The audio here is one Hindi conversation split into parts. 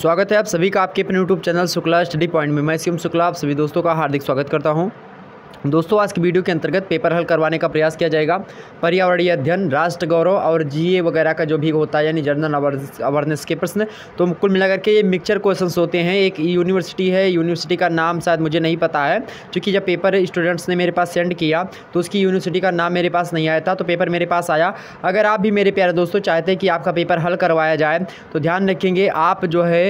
स्वागत है आप सभी का आपके अपने YouTube channel Shukla study point में मैं सीम शुक्ला आप सभी दोस्तों का हार्दिक स्वागत करता हूँ दोस्तों आज की वीडियो के अंतर्गत पेपर हल करवाने का प्रयास किया जाएगा पर्यावरणीय अध्ययन राष्ट्र गौरव और जीए वगैरह का जो भी होता है यानी जनरल अवेयरनेस के प्रश्न तो कुल मिलाकर के ये मिक्सचर क्वेश्चंस होते हैं एक यूनिवर्सिटी है यूनिवर्सिटी का नाम शायद मुझे नहीं पता है क्योंकि जब पेपर स्टूडेंट्स ने मेरे पास सेंड किया तो उसकी यूनिवर्सिटी का नाम मेरे पास नहीं आया था तो पेपर मेरे पास आया अगर आप भी मेरे प्यारे दोस्तों चाहते हैं कि आपका पेपर हल करवाया जाए तो ध्यान रखेंगे आप जो है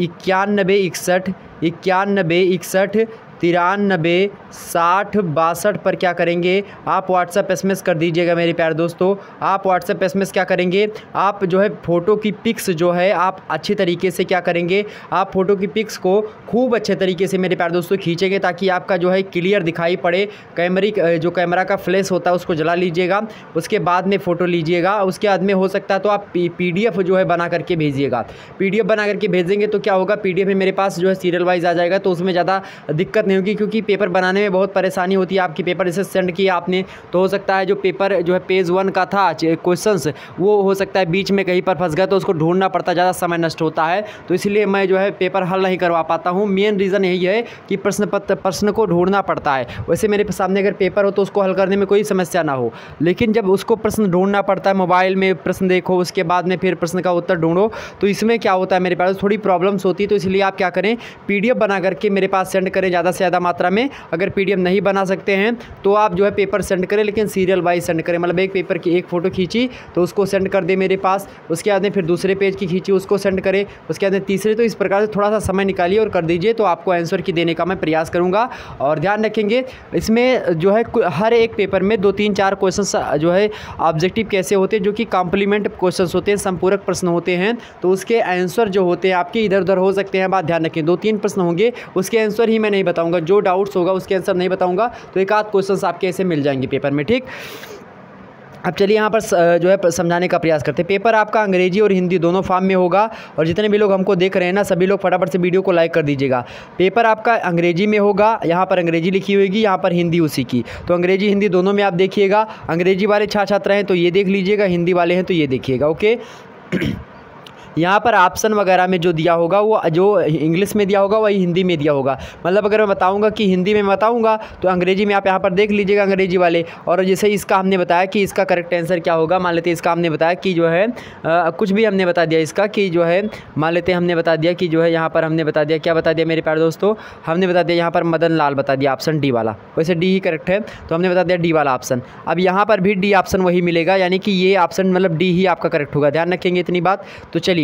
इक्यानबे इकसठ इक्यानबे इकसठ तिरानबे साठ बासठ पर क्या करेंगे आप व्हाट्सएप एस कर दीजिएगा मेरे प्यारे दोस्तों आप व्हाट्सएप एस क्या करेंगे आप जो है फ़ोटो की पिक्स जो है आप अच्छी तरीके से क्या करेंगे आप फ़ोटो की पिक्स को खूब अच्छे तरीके से मेरे प्यारे दोस्तों खींचेंगे ताकि आपका जो है क्लियर दिखाई पड़े कैमरे जो कैमरा का फ्लैश होता है उसको जला लीजिएगा उसके बाद में फ़ोटो लीजिएगा उसके बाद में हो सकता है तो आप पी जो है बना करके भेजिएगा पी बना करके भेजेंगे तो क्या होगा पी में मेरे पास जो है सीरियल वाइज आ जाएगा तो उसमें ज़्यादा दिक्कत दिक्कत नहीं होगी क्योंकि पेपर बनाने में बहुत परेशानी होती है आपकी पेपर जैसे सेंड किया आपने तो हो सकता है जो पेपर जो है पेज वन का था क्वेश्चन वो हो सकता है बीच में कहीं पर फंस गया तो उसको ढूंढना पड़ता ज़्यादा समय नष्ट होता है तो इसलिए मैं जो है पेपर हल नहीं करवा पाता हूँ मेन रीज़न यही है कि प्रश्न पत्र प्रश्न को ढूंढना पड़ता है वैसे मेरे सामने अगर पेपर हो तो उसको हल करने में कोई समस्या ना हो लेकिन जब उसको प्रश्न ढूंढना पड़ता है मोबाइल में प्रश्न देखो उसके बाद में फिर प्रश्न का उत्तर ढूंढो तो इसमें क्या होता है मेरे पास थोड़ी प्रॉब्लम्स होती है तो इसलिए आप क्या करें पी बना करके मेरे पास सेंड करें ज़्यादा से ज़्यादा मात्रा में अगर पी नहीं बना सकते हैं तो आप जो है पेपर सेंड करें लेकिन सीरियल वाइज सेंड करें मतलब एक पेपर की एक फ़ोटो खींची तो उसको सेंड कर दे मेरे पास उसके बाद में फिर दूसरे पेज की खींची उसको सेंड करें उसके बाद में तीसरे तो इस प्रकार से थोड़ा सा समय निकालिए और कर दीजिए तो आपको आंसर की देने का मैं प्रयास करूँगा और ध्यान रखेंगे इसमें जो है हर एक पेपर में दो तीन चार क्वेश्चन जो है ऑब्जेक्टिव कैसे होते हैं जो कि कॉम्प्लीमेंट क्वेश्चन होते हैं संपूरक प्रश्न होते हैं तो उसके आंसर जो होते हैं आपके इधर उधर हो सकते हैं बात ध्यान रखें दो तीन प्रश्न होंगे उसके आंसर ही मैं नहीं बताऊँ बताऊंगा जो डाउट्स होगा उसके आंसर नहीं बताऊंगा तो एक आध क्वेश्चन आपके ऐसे मिल जाएंगे पेपर में ठीक अब चलिए यहाँ पर जो है समझाने का प्रयास करते हैं पेपर आपका अंग्रेजी और हिंदी दोनों फॉर्म में होगा और जितने भी लोग हमको देख रहे हैं ना सभी लोग फटाफट से वीडियो को लाइक कर दीजिएगा पेपर आपका अंग्रेजी में होगा यहाँ पर अंग्रेजी लिखी होगी यहाँ पर हिंदी उसी की तो अंग्रेजी हिंदी दोनों में आप देखिएगा अंग्रेजी वाले छात्र छात्रा हैं तो ये देख लीजिएगा हिंदी वाले हैं तो ये देखिएगा ओके यहाँ पर ऑप्शन वगैरह में जो दिया होगा वो जो इंग्लिश में दिया होगा वही हिंदी में दिया होगा मतलब अगर मैं बताऊँगा कि हिंदी में बताऊँगा तो अंग्रेजी में आप यहाँ पर देख लीजिएगा अंग्रेजी वाले और जैसे इसका हमने बताया कि इसका करेक्ट आंसर क्या होगा मान लेते इसका हमने बताया कि जो है कुछ भी हमने बता दिया इसका कि जो है मान लेते हमने बता दिया कि जो है यहाँ पर हमने बता दिया क्या बता दिया मेरे प्यार दोस्तों हमने बता दिया यहाँ पर मदन लाल बता दिया ऑप्शन डी वाला वैसे डी ही करेक्ट है तो हमने बता दिया डी वाला ऑप्शन अब यहाँ पर भी डी ऑप्शन वही मिलेगा यानी कि ये ऑप्शन मतलब डी ही आपका करेक्ट होगा ध्यान रखेंगे इतनी बात तो चलिए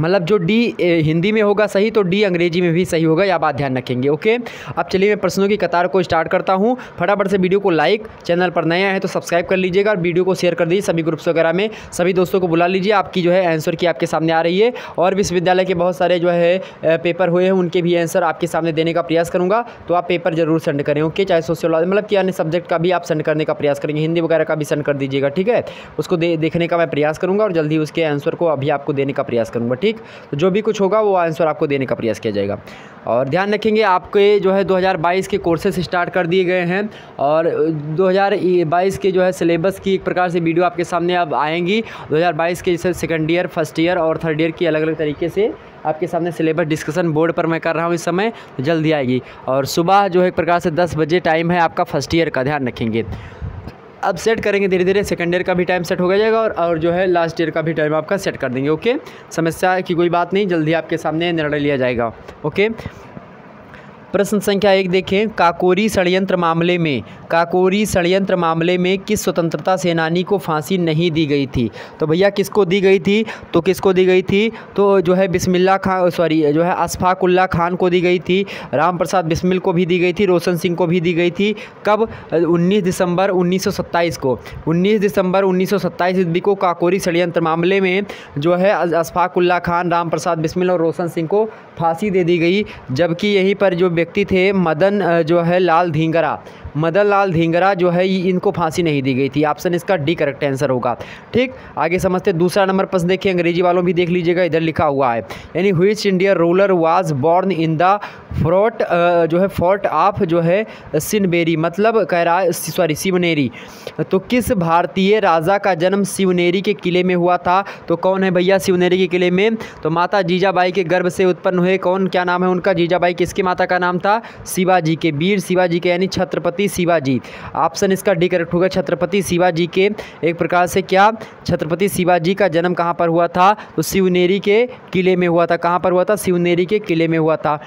मतलब जो डी हिंदी में होगा सही तो डी अंग्रेजी में भी सही होगा या बात ध्यान रखेंगे ओके अब चलिए मैं प्रश्नों की कतार को स्टार्ट करता हूँ फटाफट से वीडियो को लाइक चैनल पर नया है तो सब्सक्राइब कर लीजिएगा और वीडियो को शेयर कर दीजिए सभी ग्रुप्स वगैरह में सभी दोस्तों को बुला लीजिए आपकी जो है आंसर की आपके सामने आ रही है और विश्वविद्यालय के बहुत सारे जो है पेपर हुए हैं उनके भी आंसर आपके सामने देने का प्रयास करूँगा तो आप पेपर जरूर सेंड करें ओके चाहे सोशियोलॉजी मतलब कि अन्य सब्जेक्ट का भी आप सेंड करने का प्रयास करेंगे हिंदी वगैरह का भी सेंड कर दीजिएगा ठीक है उसको देखने का मैं प्रयास करूँगा और जल्दी उसके आंसर को अभी आपको देने का प्रयास करूँगा ठीक ठीक तो जो भी कुछ होगा वो आंसर आपको देने का प्रयास किया जाएगा और ध्यान रखेंगे आपके जो है 2022 के कोर्सेस स्टार्ट कर दिए गए हैं और 2022 के जो है सिलेबस की एक प्रकार से वीडियो आपके सामने अब आएंगी 2022 के जैसे सेकेंड ईयर फर्स्ट ईयर और थर्ड ईयर की अलग अलग तरीके से आपके सामने सिलेबस डिस्कशन बोर्ड पर मैं कर रहा हूँ इस समय जल्दी आएगी और सुबह जो है एक प्रकार से दस बजे टाइम है आपका फर्स्ट ईयर का ध्यान रखेंगे अब सेट करेंगे धीरे धीरे सेकेंड ईयर का भी टाइम सेट हो जाएगा और और जो है लास्ट ईयर का भी टाइम आपका सेट कर देंगे ओके समस्या की कोई बात नहीं जल्दी आपके सामने निर्णय लिया जाएगा ओके प्रश्न संख्या एक देखें काकोरी षडयंत्र मामले में काकोरी षडयंत्र मामले में किस स्वतंत्रता सेनानी को फांसी नहीं दी गई थी तो भैया किसको दी गई थी तो किसको दी गई थी तो जो है बिस्मिल्ला खान सॉरी जो है अशफाकुल्ला खान को दी गई थी राम प्रसाद बिस्मिल को भी दी गई थी रोशन सिंह को भी दी गई थी कब उन्नीस दिसंबर उन्नीस को उन्नीस दिसंबर सौ ईस्वी को काकोरी षडयंत्र मामले में जो है अशफाकुल्ला खान राम प्रसाद बिस्मिल और रोशन सिंह को फांसी दे दी गई जबकि यहीं पर जो व्यक्ति थे मदन जो है लाल धींगरा मदन लाल धींगरा जो है इनको फांसी नहीं दी गई थी ऑप्शन इसका डी करेक्ट आंसर होगा ठीक आगे समझते दूसरा नंबर प्रश्न देखिए अंग्रेजी वालों भी देख लीजिएगा इधर लिखा हुआ है यानी which east India ruler was born in the fort जो है फोर्ट ऑफ जो है सिनबेरी मतलब कह रहा है सॉरी शिवनेरी तो किस भारतीय राजा का जन्म शिवनेरी के किले में हुआ था तो कौन है भैया शिवनेरी के किले में तो माता जीजाबाई के गर्भ से उत्पन्न हुए कौन क्या नाम है उनका जीजाबाई किसकी माता का नाम था शिवाजी के वीर शिवाजी के यानी छत्रपति छत्रपति शिवाजी ऑप्शन इसका डी करेक्ट होगा छत्रपति शिवाजी के एक प्रकार से क्या छत्रपति शिवाजी का जन्म कहाँ पर हुआ था तो शिवनेरी के किले में हुआ था कहाँ पर हुआ था शिवनेरी के किले में हुआ था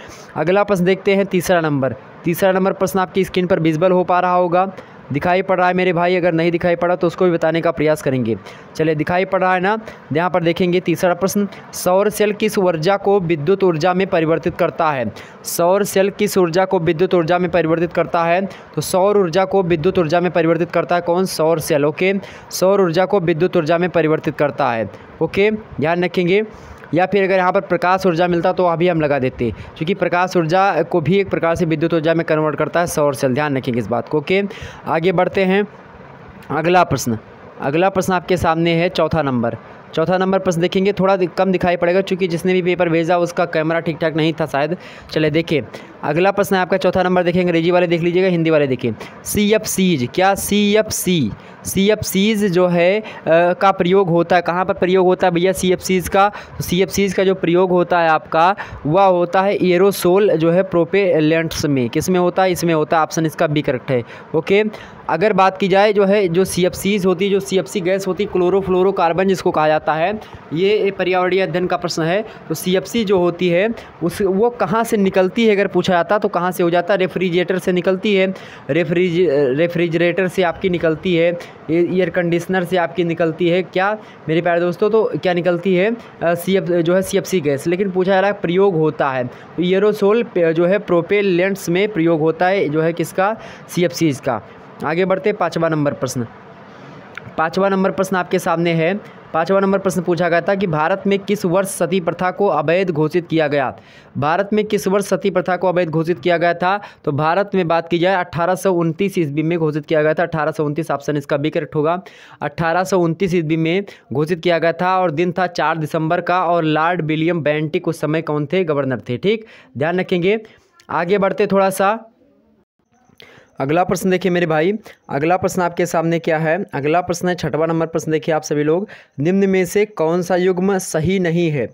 अगला प्रश्न देखते हैं तीसरा नंबर तीसरा नंबर प्रश्न आपकी स्क्रीन पर विजिबल हो पा रहा होगा दिखाई पड़ रहा है मेरे भाई अगर नहीं दिखाई पड़ा तो उसको भी बताने का प्रयास करेंगे चलिए दिखाई पड़ रहा है ना यहाँ पर देखेंगे तीसरा प्रश्न सौर सेल किस ऊर्जा को विद्युत ऊर्जा में परिवर्तित करता है सौर सेल किस ऊर्जा को विद्युत ऊर्जा में परिवर्तित करता है तो सौर ऊर्जा को विद्युत ऊर्जा में परिवर्तित करता है कौन सौर सेल ओके सौर ऊर्जा को विद्युत ऊर्जा में परिवर्तित करता है ओके ध्यान रखेंगे या फिर अगर यहाँ पर प्रकाश ऊर्जा मिलता तो अभी भी हम लगा देते क्योंकि प्रकाश ऊर्जा को भी एक प्रकार से विद्युत ऊर्जा में कन्वर्ट करता है सौर सेल ध्यान रखेंगे इस बात को ओके आगे बढ़ते हैं अगला प्रश्न अगला प्रश्न आपके सामने है चौथा नंबर चौथा नंबर प्रश्न देखेंगे थोड़ा कम दिखाई पड़ेगा क्योंकि जिसने भी पेपर भेजा उसका कैमरा ठीक ठाक नहीं था शायद चले देखिए अगला प्रश्न है आपका चौथा नंबर देखिए अंग्रेजी वाले देख लीजिएगा हिंदी वाले देखिए सी एफ सीज क्या C F C C F Cs जो है आ, का प्रयोग होता है कहाँ पर प्रयोग होता है भैया सी एफ सीज का सी एफ सीज का जो प्रयोग होता है आपका वह होता है एरोसोल जो है प्रोपेलेंट्स में किस में होता है इसमें होता है ऑप्शन इसका बी करेक्ट है ओके अगर बात की जाए जो है जो सी एफ सीज होती है जो सी एफ सी गैस होती है क्लोरोफ्लोरोकार्बन जिसको कहा जाता है ये पर्यावरणीय अध्ययन का प्रश्न है तो सी एफ सी जो होती है उस वो कहाँ से निकलती है अगर पूछा आता तो कहाँ से हो जाता रेफ्रिजरेटर से निकलती है रेफ्रिज रेफ्रिजरेटर से आपकी निकलती है एयर कंडीशनर से आपकी निकलती है क्या मेरे प्यारे दोस्तों तो क्या निकलती है सी एफ जो है सी गैस लेकिन पूछा जा रहा है प्रयोग होता है तो जो है प्रोपेलेंट्स में प्रयोग होता है जो है किसका सी एफ का आगे बढ़ते पाँचवा नंबर प्रश्न पाँचवा नंबर प्रश्न आपके सामने है पाँचवा नंबर प्रश्न पूछा गया था कि भारत में किस वर्ष सती प्रथा को अवैध घोषित किया गया भारत में किस वर्ष सती प्रथा को अवैध घोषित किया गया था तो भारत में बात की जाए अट्ठारह ईस्वी में घोषित किया गया था अठारह ऑप्शन इसका भी करेक्ट होगा अट्ठारह ईस्वी में घोषित किया गया था और दिन था चार दिसंबर का और लॉर्ड विलियम बैंटिक उस समय कौन थे गवर्नर थे ठीक ध्यान रखेंगे आगे बढ़ते थोड़ा सा अगला प्रश्न देखिए मेरे भाई अगला प्रश्न आपके सामने क्या है अगला प्रश्न है छठवां नंबर प्रश्न देखिए आप सभी लोग निम्न में से कौन सा युग्म सही नहीं है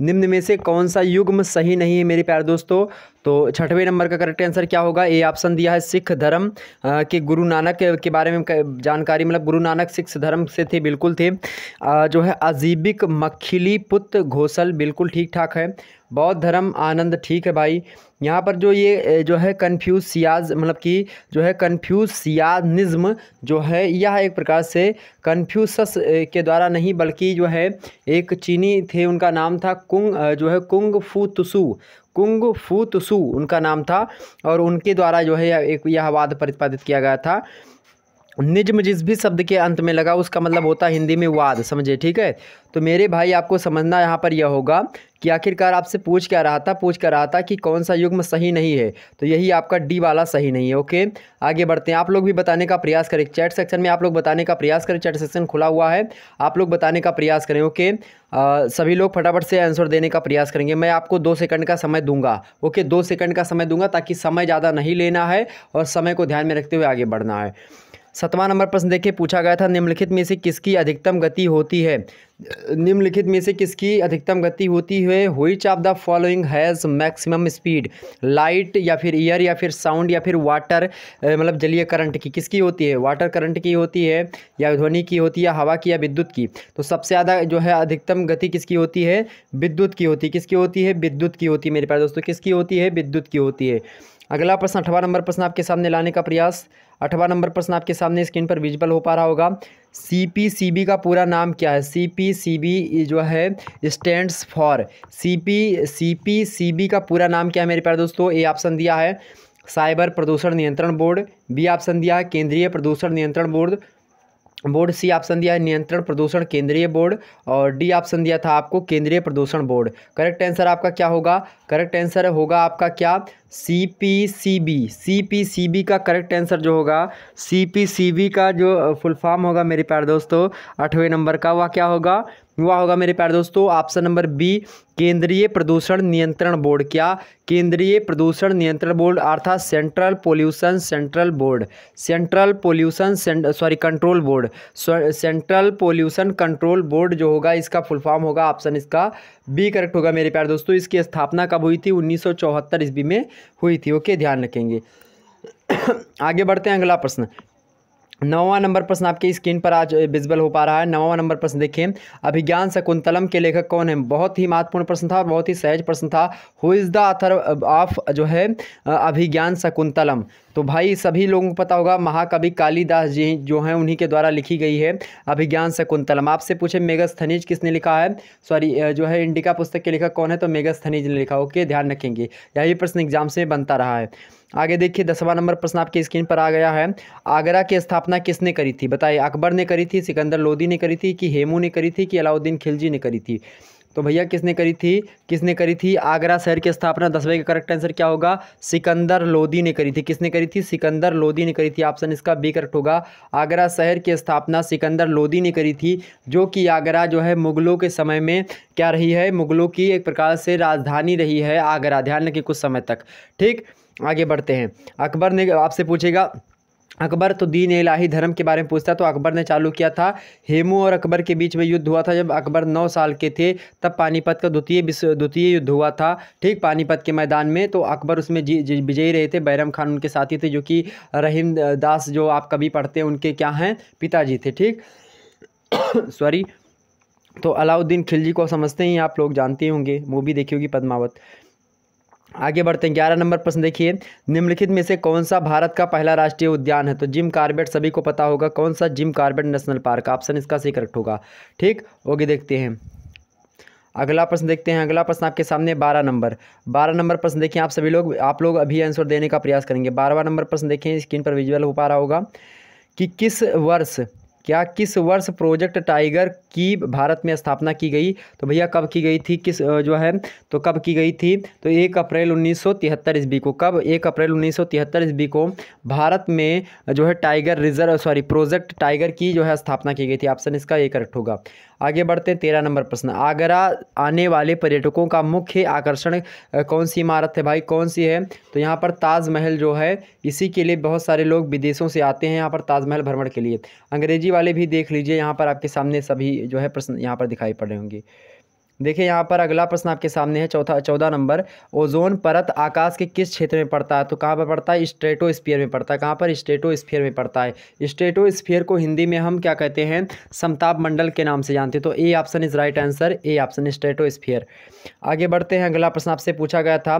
निम्न में से कौन सा युग्म सही नहीं है मेरे प्यार दोस्तों तो छठवें नंबर का करेक्ट आंसर क्या होगा ए ऑप्शन दिया है सिख धर्म के गुरु नानक के बारे में जानकारी मतलब गुरु नानक सिख धर्म से थे बिल्कुल थे जो है अजीबिक मखिली पुत्र घोसल बिल्कुल ठीक ठाक है बौद्ध धर्म आनंद ठीक है भाई यहाँ पर जो ये जो है कन्फ्यूज सियाज मतलब कि जो है कन्फ्यूज सियानिज़्म जो है यह एक प्रकार से कन्फ्यूसस के द्वारा नहीं बल्कि जो है एक चीनी थे उनका नाम था कुंग जो है कुंग फू तुसु कुंग फू तुसु उनका नाम था और उनके द्वारा जो है एक यह वाद प्रतिपादित किया गया था निज्म जिस भी शब्द के अंत में लगा उसका मतलब होता है हिंदी में वाद समझे ठीक है तो मेरे भाई आपको समझना यहाँ पर यह होगा कि आखिरकार आपसे पूछ क्या रहा था पूछ क्या रहा था कि कौन सा युग्म सही नहीं है तो यही आपका डी वाला सही नहीं है ओके आगे बढ़ते हैं आप लोग भी बताने का प्रयास करें चैट सेक्शन में आप लोग बताने का प्रयास करें चैट सेक्शन खुला हुआ है आप लोग बताने का प्रयास करें ओके आ, सभी लोग फटाफट से आंसर देने का प्रयास करेंगे मैं आपको दो सेकंड का समय दूंगा ओके दो सेकंड का समय दूंगा ताकि समय ज़्यादा नहीं लेना है और समय को ध्यान में रखते हुए आगे बढ़ना है सतवा नंबर प्रश्न देखिए पूछा गया था निम्नलिखित में से किसकी अधिकतम गति होती है निम्नलिखित में से किसकी अधिकतम गति होती है which of the following has maximum speed light या फिर ईयर या फिर साउंड या फिर वाटर मतलब जलीय करंट की किसकी होती है वाटर करंट की होती है या ध्वनि की होती है या हवा की या विद्युत की तो सबसे ज़्यादा जो है अधिकतम गति किसकी होती है विद्युत की होती है किसकी होती है विद्युत की होती है मेरे पास दोस्तों किसकी होती है विद्युत की होती है अगला प्रश्न अठवा नंबर प्रश्न आपके सामने लाने का प्रयास अठवा नंबर प्रश्न आपके सामने स्क्रीन पर विजिबल हो पा रहा होगा सीपीसीबी का पूरा नाम क्या है सीपीसीबी जो है स्टैंड्स फॉर सीपी सीपीसीबी का पूरा नाम क्या है मेरे प्यारे दोस्तों ए ऑप्शन दिया है साइबर प्रदूषण नियंत्रण बोर्ड बी ऑप्शन दिया है केंद्रीय प्रदूषण नियंत्रण बोर्ड बोर्ड सी ऑप्शन दिया है नियंत्रण प्रदूषण केंद्रीय बोर्ड और डी ऑप्शन दिया था आपको केंद्रीय प्रदूषण बोर्ड करेक्ट आंसर आपका क्या होगा करेक्ट आंसर होगा आपका क्या C P C B C P C B का करेक्ट आंसर जो होगा सी पी सी बी का जो फुल फॉर्म होगा मेरे प्यार दोस्तों आठवें नंबर का वह क्या होगा वह होगा मेरे प्यार दोस्तों ऑप्शन नंबर बी केंद्रीय प्रदूषण नियंत्रण बोर्ड क्या केंद्रीय प्रदूषण नियंत्रण बोर्ड अर्थात central pollution central board central pollution sorry control board central pollution control board जो होगा इसका फुल फॉर्म होगा ऑप्शन इसका बी करेक्ट होगा मेरे प्यार दोस्तों इसकी स्थापना कब हुई थी उन्नीस सौ ईस्वी में हुई थी ओके ध्यान रखेंगे आगे बढ़ते हैं अगला प्रश्न नौवा नंबर प्रश्न आपकी स्क्रीन पर आज विजिबल हो पा रहा है नौवा नंबर प्रश्न देखिए अभिज्ञान शकुंतलम के लेखक कौन है बहुत ही महत्वपूर्ण प्रश्न था और बहुत ही सहज प्रश्न था who is the author of जो है अभिज्ञान शकुंतलम तो भाई सभी लोगों को पता होगा महाकवि कालीदास जी जो हैं उन्हीं के द्वारा लिखी गई है अभिज्ञान शकुंतलम आपसे पूछे मेघस्थनीज किसने लिखा है सॉरी जो है इंडिका पुस्तक के लेखक कौन है तो मेघस्थनीज ने लिखा ओके ध्यान रखेंगे यही प्रश्न एग्जाम से बनता रहा है आगे देखिए दसवां नंबर प्रश्न आपकी स्क्रीन पर आ गया है आगरा की स्थापना किसने करी थी बताइए अकबर ने करी थी सिकंदर लोदी ने करी थी कि हेमू ने करी थी कि अलाउद्दीन खिलजी ने करी थी तो भैया किसने करी थी किसने करी थी आगरा शहर की स्थापना दसवें का करेक्ट आंसर क्या होगा सिकंदर लोदी ने करी थी किसने करी थी सिकंदर लोदी ने करी थी ऑप्शन इसका बी करेक्ट होगा आगरा शहर की स्थापना सिकंदर लोदी ने करी थी जो कि आगरा जो है मुगलों के समय में क्या रही है मुगलों की एक प्रकार से राजधानी रही है आगरा ध्यान रखिए कुछ समय तक ठीक आगे बढ़ते हैं अकबर ने आपसे पूछेगा अकबर तो दीन इलाही धर्म के बारे में पूछता है तो अकबर ने चालू किया था हेमू और अकबर के बीच में युद्ध हुआ था जब अकबर नौ साल के थे तब पानीपत का द्वितीय विश्व द्वितीय युद्ध हुआ था ठीक पानीपत के मैदान में तो अकबर उसमें विजयी रहे थे बैरम खान उनके साथी थे जो कि रहीम दास जो आप कभी पढ़ते हैं उनके क्या हैं पिताजी थे ठीक सॉरी तो अलाउद्दीन खिलजी को समझते ही आप लोग जानते होंगे मूवी देखी होगी पदमावत आगे बढ़ते हैं ग्यारह नंबर प्रश्न देखिए निम्नलिखित में से कौन सा भारत का पहला राष्ट्रीय उद्यान है तो जिम कार्बेट सभी को पता होगा कौन सा Jim Corbett national park option इसका सही करेक्ट होगा ठीक ओके देखते हैं अगला प्रश्न देखते हैं अगला प्रश्न आपके सामने बारह नंबर बारह नंबर प्रश्न देखिए आप सभी लोग आप लोग अभी आंसर देने का प्रयास करेंगे बारहवा नंबर प्रश्न देखें स्क्रीन पर विजुअल हो पा रहा होगा कि किस वर्ष क्या किस वर्ष प्रोजेक्ट टाइगर की भारत में स्थापना की गई तो भैया कब की गई थी किस जो है तो कब की गई थी तो एक अप्रैल उन्नीस सौ तिहत्तर ईस्वी को कब एक अप्रैल उन्नीस सौ तिहत्तर ईस्वी को भारत में जो है tiger reserve sorry project tiger की जो है स्थापना की गई थी ऑप्शन इसका ये करेक्ट होगा आगे बढ़ते हैं तेरह नंबर प्रश्न आगरा आने वाले पर्यटकों का मुख्य आकर्षण कौन सी इमारत है भाई कौन सी है तो यहाँ पर ताजमहल जो है इसी के लिए बहुत सारे लोग विदेशों से आते हैं यहाँ पर ताजमहल भ्रमण के लिए अंग्रेजी वाले भी देख लीजिए यहाँ पर आपके सामने सभी जो है प्रश्न यहाँ पर दिखाई पड़े होंगे देखिए यहाँ पर अगला प्रश्न आपके सामने है चौथा चौदह नंबर ओजोन परत आकाश के किस क्षेत्र में पड़ता है तो कहाँ पर पड़ता है स्ट्रेटो स्पीयर में पड़ता है कहाँ पर स्ट्रेटो स्पीयर में पड़ता है स्ट्रेटो स्पीयर को हिंदी में हम क्या कहते हैं समताप मंडल के नाम से जानते हैं तो A option is right answer A option stratosphere आगे बढ़ते हैं अगला प्रश्न आपसे पूछा गया था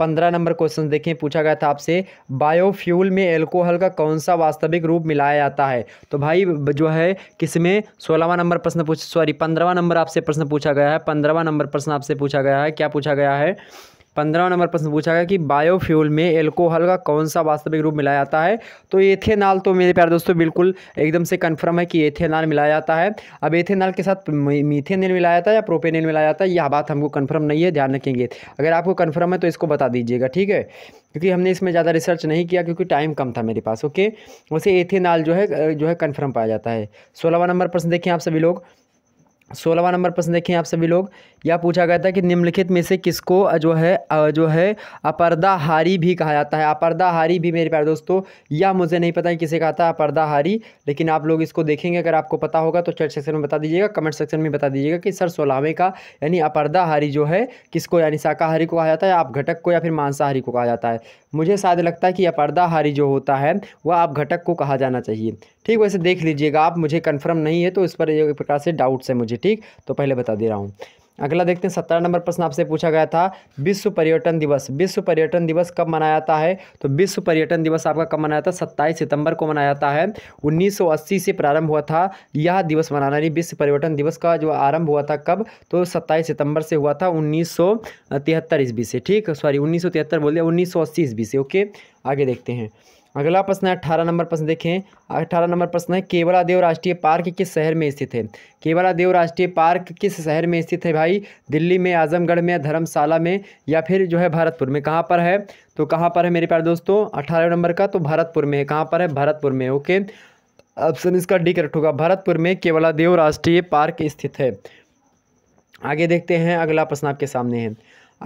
पंद्रह नंबर क्वेश्चन देखिए पूछा गया था आपसे बायोफ्यूल में एल्कोहल का कौन सा वास्तविक रूप मिलाया जाता है तो भाई जो है किसमें सोलहवा नंबर प्रश्न पूछ सॉरी पंद्रहवा नंबर आपसे प्रश्न पूछा गया है पंद्रहवा नंबर प्रश्न आपसे पूछा गया है क्या पूछा गया है पंद्रह नंबर प्रश्न पूछा गया कि बायोफ्यूल में एल्कोहल का कौन सा वास्तविक रूप मिलाया जाता है तो एथेनॉल तो मेरे प्यारे दोस्तों बिल्कुल एकदम से कंफर्म है कि एथेनॉल मिलाया जाता है अब एथेनॉल के साथ मीथेनल मिलाया जाता है या प्रोपेनल मिलाया जाता है यह बात हमको कन्फर्म नहीं है ध्यान रखेंगे अगर आपको कन्फर्म है तो इसको बता दीजिएगा ठीक है क्योंकि हमने इसमें ज़्यादा रिसर्च नहीं किया क्योंकि टाइम कम था मेरे पास ओके वैसे एथेनॉल जो है जो है कन्फर्म पाया जाता है सोलहवा नंबर प्रश्न देखिए आप सभी लोग सोलहवा नंबर प्रश्न देखें आप सभी लोग यह पूछा गया था कि निम्नलिखित में से किसको जो है जो है अपर्दाहारी भी कहा जाता है अपर्दाहारी भी मेरे प्यारे दोस्तों या मुझे नहीं पता है किसे कहा था अपर्दाहारी लेकिन आप लोग इसको देखेंगे अगर आपको पता होगा तो चैट सेक्शन में बता दीजिएगा कमेंट सेक्शन में बता दीजिएगा कि सर सोलावे का यानी अपर्दाहारी जो है किसको यानी शाकाहारी को कहा जाता है आप घटक को या फिर मांसाहारी को कहा जाता है मुझे शायद लगता है कि अपर्दाहारी जो होता है वह आप घटक को कहा जाना चाहिए ठीक वैसे देख लीजिएगा आप मुझे कन्फर्म नहीं है तो इस पर एक प्रकार से डाउट्स है मुझे ठीक तो पहले बता दे रहा हूँ अगला देखते हैं सत्रह नंबर प्रश्न आपसे पूछा गया था विश्व पर्यटन दिवस विश्व पर्यटन दिवस कब मनाया जाता है तो विश्व पर्यटन दिवस आपका कब मनाया था सत्ताईस सितंबर को मनाया जाता है 1980 से प्रारंभ हुआ था यह दिवस मनाना यानी विश्व पर्यटन दिवस का जो आरंभ हुआ था कब तो सत्ताईस सितंबर से हुआ था उन्नीस सौ ईस्वी से ठीक सॉरी उन्नीस सौ तिहत्तर बोल दिया उन्नीस सौ ईस्वी से ओके आगे देखते हैं अगला प्रश्न है अठारह नंबर प्रश्न देखें अठारह नंबर प्रश्न है केवलादेव राष्ट्रीय पार्क किस शहर में स्थित है केवलादेव राष्ट्रीय पार्क किस शहर में स्थित है भाई दिल्ली में आजमगढ़ में धर्मशाला में या फिर जो है भरतपुर में कहाँ पर है तो कहाँ पर है मेरे प्यारे दोस्तों अठारह नंबर का तो भरतपुर में है कहाँ पर है भरतपुर में ओके ऑप्शन इसका डी करेक्ट होगा भरतपुर में केवलादेव राष्ट्रीय पार्क स्थित है आगे देखते हैं अगला प्रश्न आपके सामने है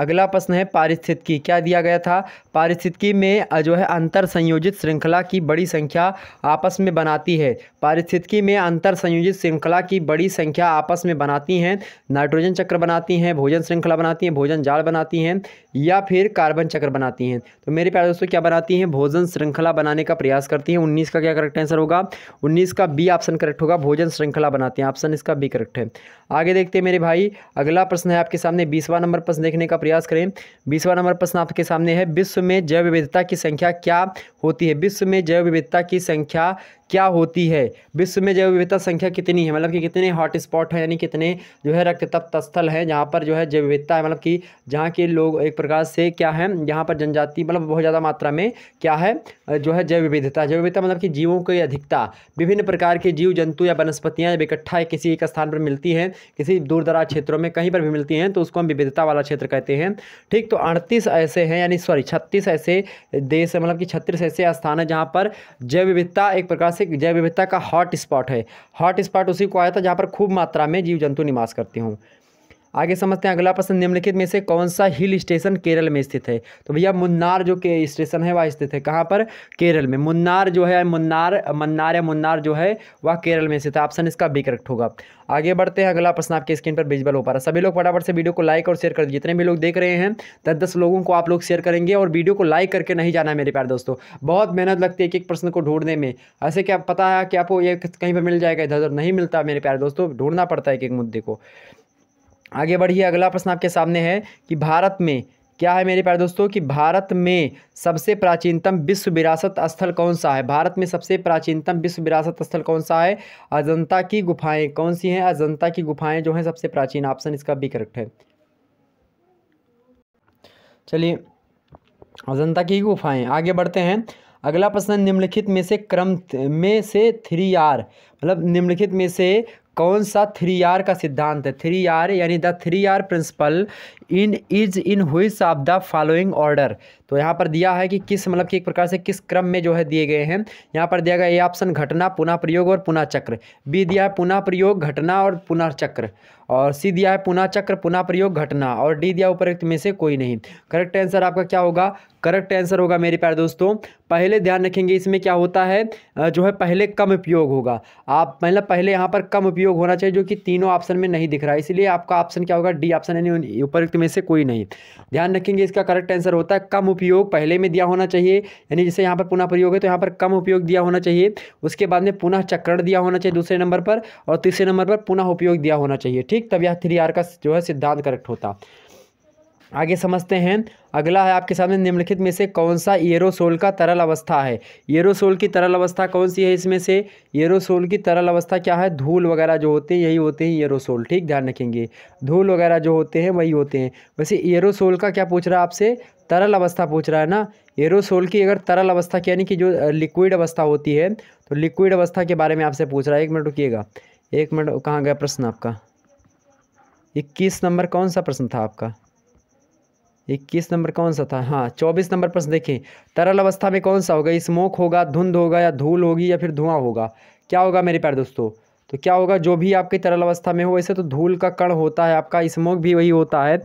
अगला प्रश्न है पारिस्थितिकी क्या दिया गया था पारिस्थितिकी में जो है अंतर संयोजित श्रृंखला की बड़ी संख्या आपस में बनाती है पारिस्थितिकी में अंतर संयोजित श्रृंखला की बड़ी संख्या आपस में बनाती हैं नाइट्रोजन चक्र बनाती हैं भोजन श्रृंखला बनाती हैं भोजन जाल बनाती हैं या फिर कार्बन चक्र बनाती हैं तो मेरे प्यारे दोस्तों क्या बनाती हैं भोजन श्रृंखला बनाने का प्रयास करती हैं उन्नीस का क्या करेक्ट आंसर होगा उन्नीस का बी ऑप्शन करेक्ट होगा भोजन श्रृंखला बनाती हैं ऑप्शन इसका बी करेक्ट है आगे देखते हैं मेरे भाई अगला प्रश्न है आपके सामने बीसवा नंबर प्रश्न देखने का प्रयास करें बीसवा नंबर प्रश्न आपके सामने है विश्व में जैव विविधता की संख्या क्या होती है विश्व में जैव विविधता की संख्या क्या होती है विश्व में जैव विविधता संख्या कितनी है मतलब कि कितने हॉटस्पॉट हैं यानी कितने जो है रक्तप्त स्थल हैं जहाँ पर जो है जैव विविधता है मतलब कि जहाँ के लोग एक प्रकार से क्या है यहाँ पर जनजाति मतलब बहुत ज़्यादा मात्रा में क्या है जो है जैव विविधता जैव विविधता मतलब कि जीवों की अधिकता विभिन्न प्रकार के जीव जंतु या वनस्पतियाँ जब इकट्ठा किसी एक स्थान पर मिलती हैं किसी दूर दराज क्षेत्रों में कहीं पर भी मिलती हैं तो उसको हम विविधता वाला क्षेत्र कहते हैं ठीक तो अड़तीस ऐसे हैं यानी सॉरी छत्तीस ऐसे देश है मतलब कि छत्तीस ऐसे स्थान है जहाँ पर जैव विविधता एक प्रकार ऐतिहासिक जैव विविधता का हॉट स्पॉट है हॉट स्पॉट उसी को आया था जहाँ पर खूब मात्रा में जीव जंतु निवास करते हों आगे समझते हैं अगला प्रश्न निम्नलिखित में से कौन सा हिल स्टेशन केरल में स्थित है तो भैया मुन्नार जो के स्टेशन है वह स्थित है कहाँ पर केरल में मुन्नार जो है मुन्नार मन्नार या मुन्नार जो है वह केरल में स्थित है ऑप्शन इसका बी करेक्ट होगा आगे बढ़ते हैं अगला प्रश्न आपके स्क्रीन पर विजिबल हो पा रहा है सभी लोग फटाफट से वीडियो को लाइक और शेयर कर जितने भी लोग देख रहे हैं दस दस लोगों को आप लोग शेयर करेंगे और वीडियो को लाइक करके नहीं जाना है मेरे प्यार दोस्तों बहुत मेहनत लगती है एक एक प्रश्न को ढूंढने में ऐसे क्या पता है कि आपको ये कहीं पर मिल जाएगा इधर उधर नहीं मिलता मेरे प्यार दोस्तों ढूंढना पड़ता है एक एक मुद्दे को आगे बढ़िए अगला प्रश्न आपके सामने है कि भारत में क्या है मेरे प्यारे दोस्तों कि भारत में सबसे प्राचीनतम विश्व विरासत स्थल कौन सा है भारत में सबसे प्राचीनतम विश्व विरासत स्थल कौन सा है अजंता की गुफाएं कौन सी हैं अजंता की गुफाएं जो हैं सबसे प्राचीन ऑप्शन इसका भी करेक्ट है चलिए अजंता की गुफाएं आगे बढ़ते हैं अगला प्रश्न निम्नलिखित में से क्रम में से थ्री आर मतलब निम्नलिखित में से कौन सा थ्री आर का सिद्धांत है थ्री आर यानी the three R principle in is in which of the following order तो यहाँ पर दिया है कि किस मतलब कि एक प्रकार से किस क्रम में जो है दिए गए हैं यहाँ पर दिया गया ए ऑप्शन घटना पुनः प्रयोग और पुनः चक्र बी दिया है पुनः प्रयोग घटना और पुनः चक्र और सी दिया है पुनः चक्र पुनः प्रयोग घटना और डी दिया उपरोक्त में से कोई नहीं करेक्ट आंसर आपका क्या होगा करेक्ट आंसर होगा मेरे प्यारे दोस्तों पहले ध्यान रखेंगे इसमें क्या होता है जो है पहले कम उपयोग होगा आप मतलब पहले यहाँ पर कम उपयोग होना चाहिए जो कि तीनों ऑप्शन में नहीं दिख रहा है इसलिए आपका ऑप्शन क्या होगा डी ऑप्शन यानी उपरोक्त में से कोई नहीं ध्यान रखेंगे इसका करेक्ट आंसर होता है कम उपयोग पहले में दिया होना चाहिए यानी जैसे यहाँ पर पुनः प्रयोग है तो यहाँ पर कम उपयोग दिया होना चाहिए उसके बाद में पुनः चक्रण दिया होना चाहिए दूसरे नंबर पर और तीसरे नंबर पर पुनः उपयोग दिया होना चाहिए ठीक ठीक तब यह थ्री आर का जो है सिद्धांत करेक्ट होता आगे समझते हैं अगला है आपके सामने निम्नलिखित में से कौन सा एरोसोल का तरल अवस्था है एरोसोल की तरल अवस्था कौन सी है इसमें से एरोसोल की तरल अवस्था क्या है धूल वगैरह जो होते हैं यही होते हैं एरोसोल ठीक ध्यान रखेंगे धूल वगैरह जो होते हैं वही होते हैं वैसे एरोसोल का क्या पूछ रहा है आपसे तरल अवस्था पूछ रहा है ना एरोसोल की अगर तरल अवस्था की यानी कि जो लिक्विड अवस्था होती है तो लिक्विड अवस्था के बारे में आपसे पूछ रहा है एक मिनट रुकिएगा एक मिनट कहाँ गया प्रश्न आपका इक्कीस नंबर कौन सा प्रश्न था आपका इक्कीस नंबर कौन सा था हाँ चौबीस नंबर प्रश्न देखें तरल अवस्था में कौन सा होगा स्मोक होगा धुंध होगा या धूल होगी या फिर धुआं होगा क्या होगा मेरे प्यार दोस्तों तो क्या होगा जो भी आपकी तरल अवस्था में हो वैसे तो धूल का कण होता है आपका स्मोक भी वही होता है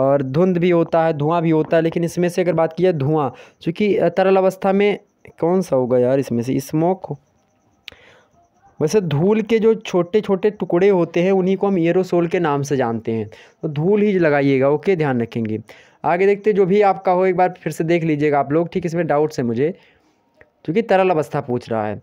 और धुंध भी होता है धुआं भी होता है लेकिन इसमें से अगर बात की जाए धुआं चूँकि तरल अवस्था में कौन सा होगा यार इसमें से स्मोक वैसे धूल के जो छोटे छोटे टुकड़े होते हैं उन्हीं को हम एरोसोल के नाम से जानते हैं तो धूल ही लगाइएगा ओके ध्यान रखेंगे आगे देखते जो भी आपका हो एक बार फिर से देख लीजिएगा आप लोग ठीक इसमें डाउट्स है मुझे क्योंकि तरल अवस्था पूछ रहा है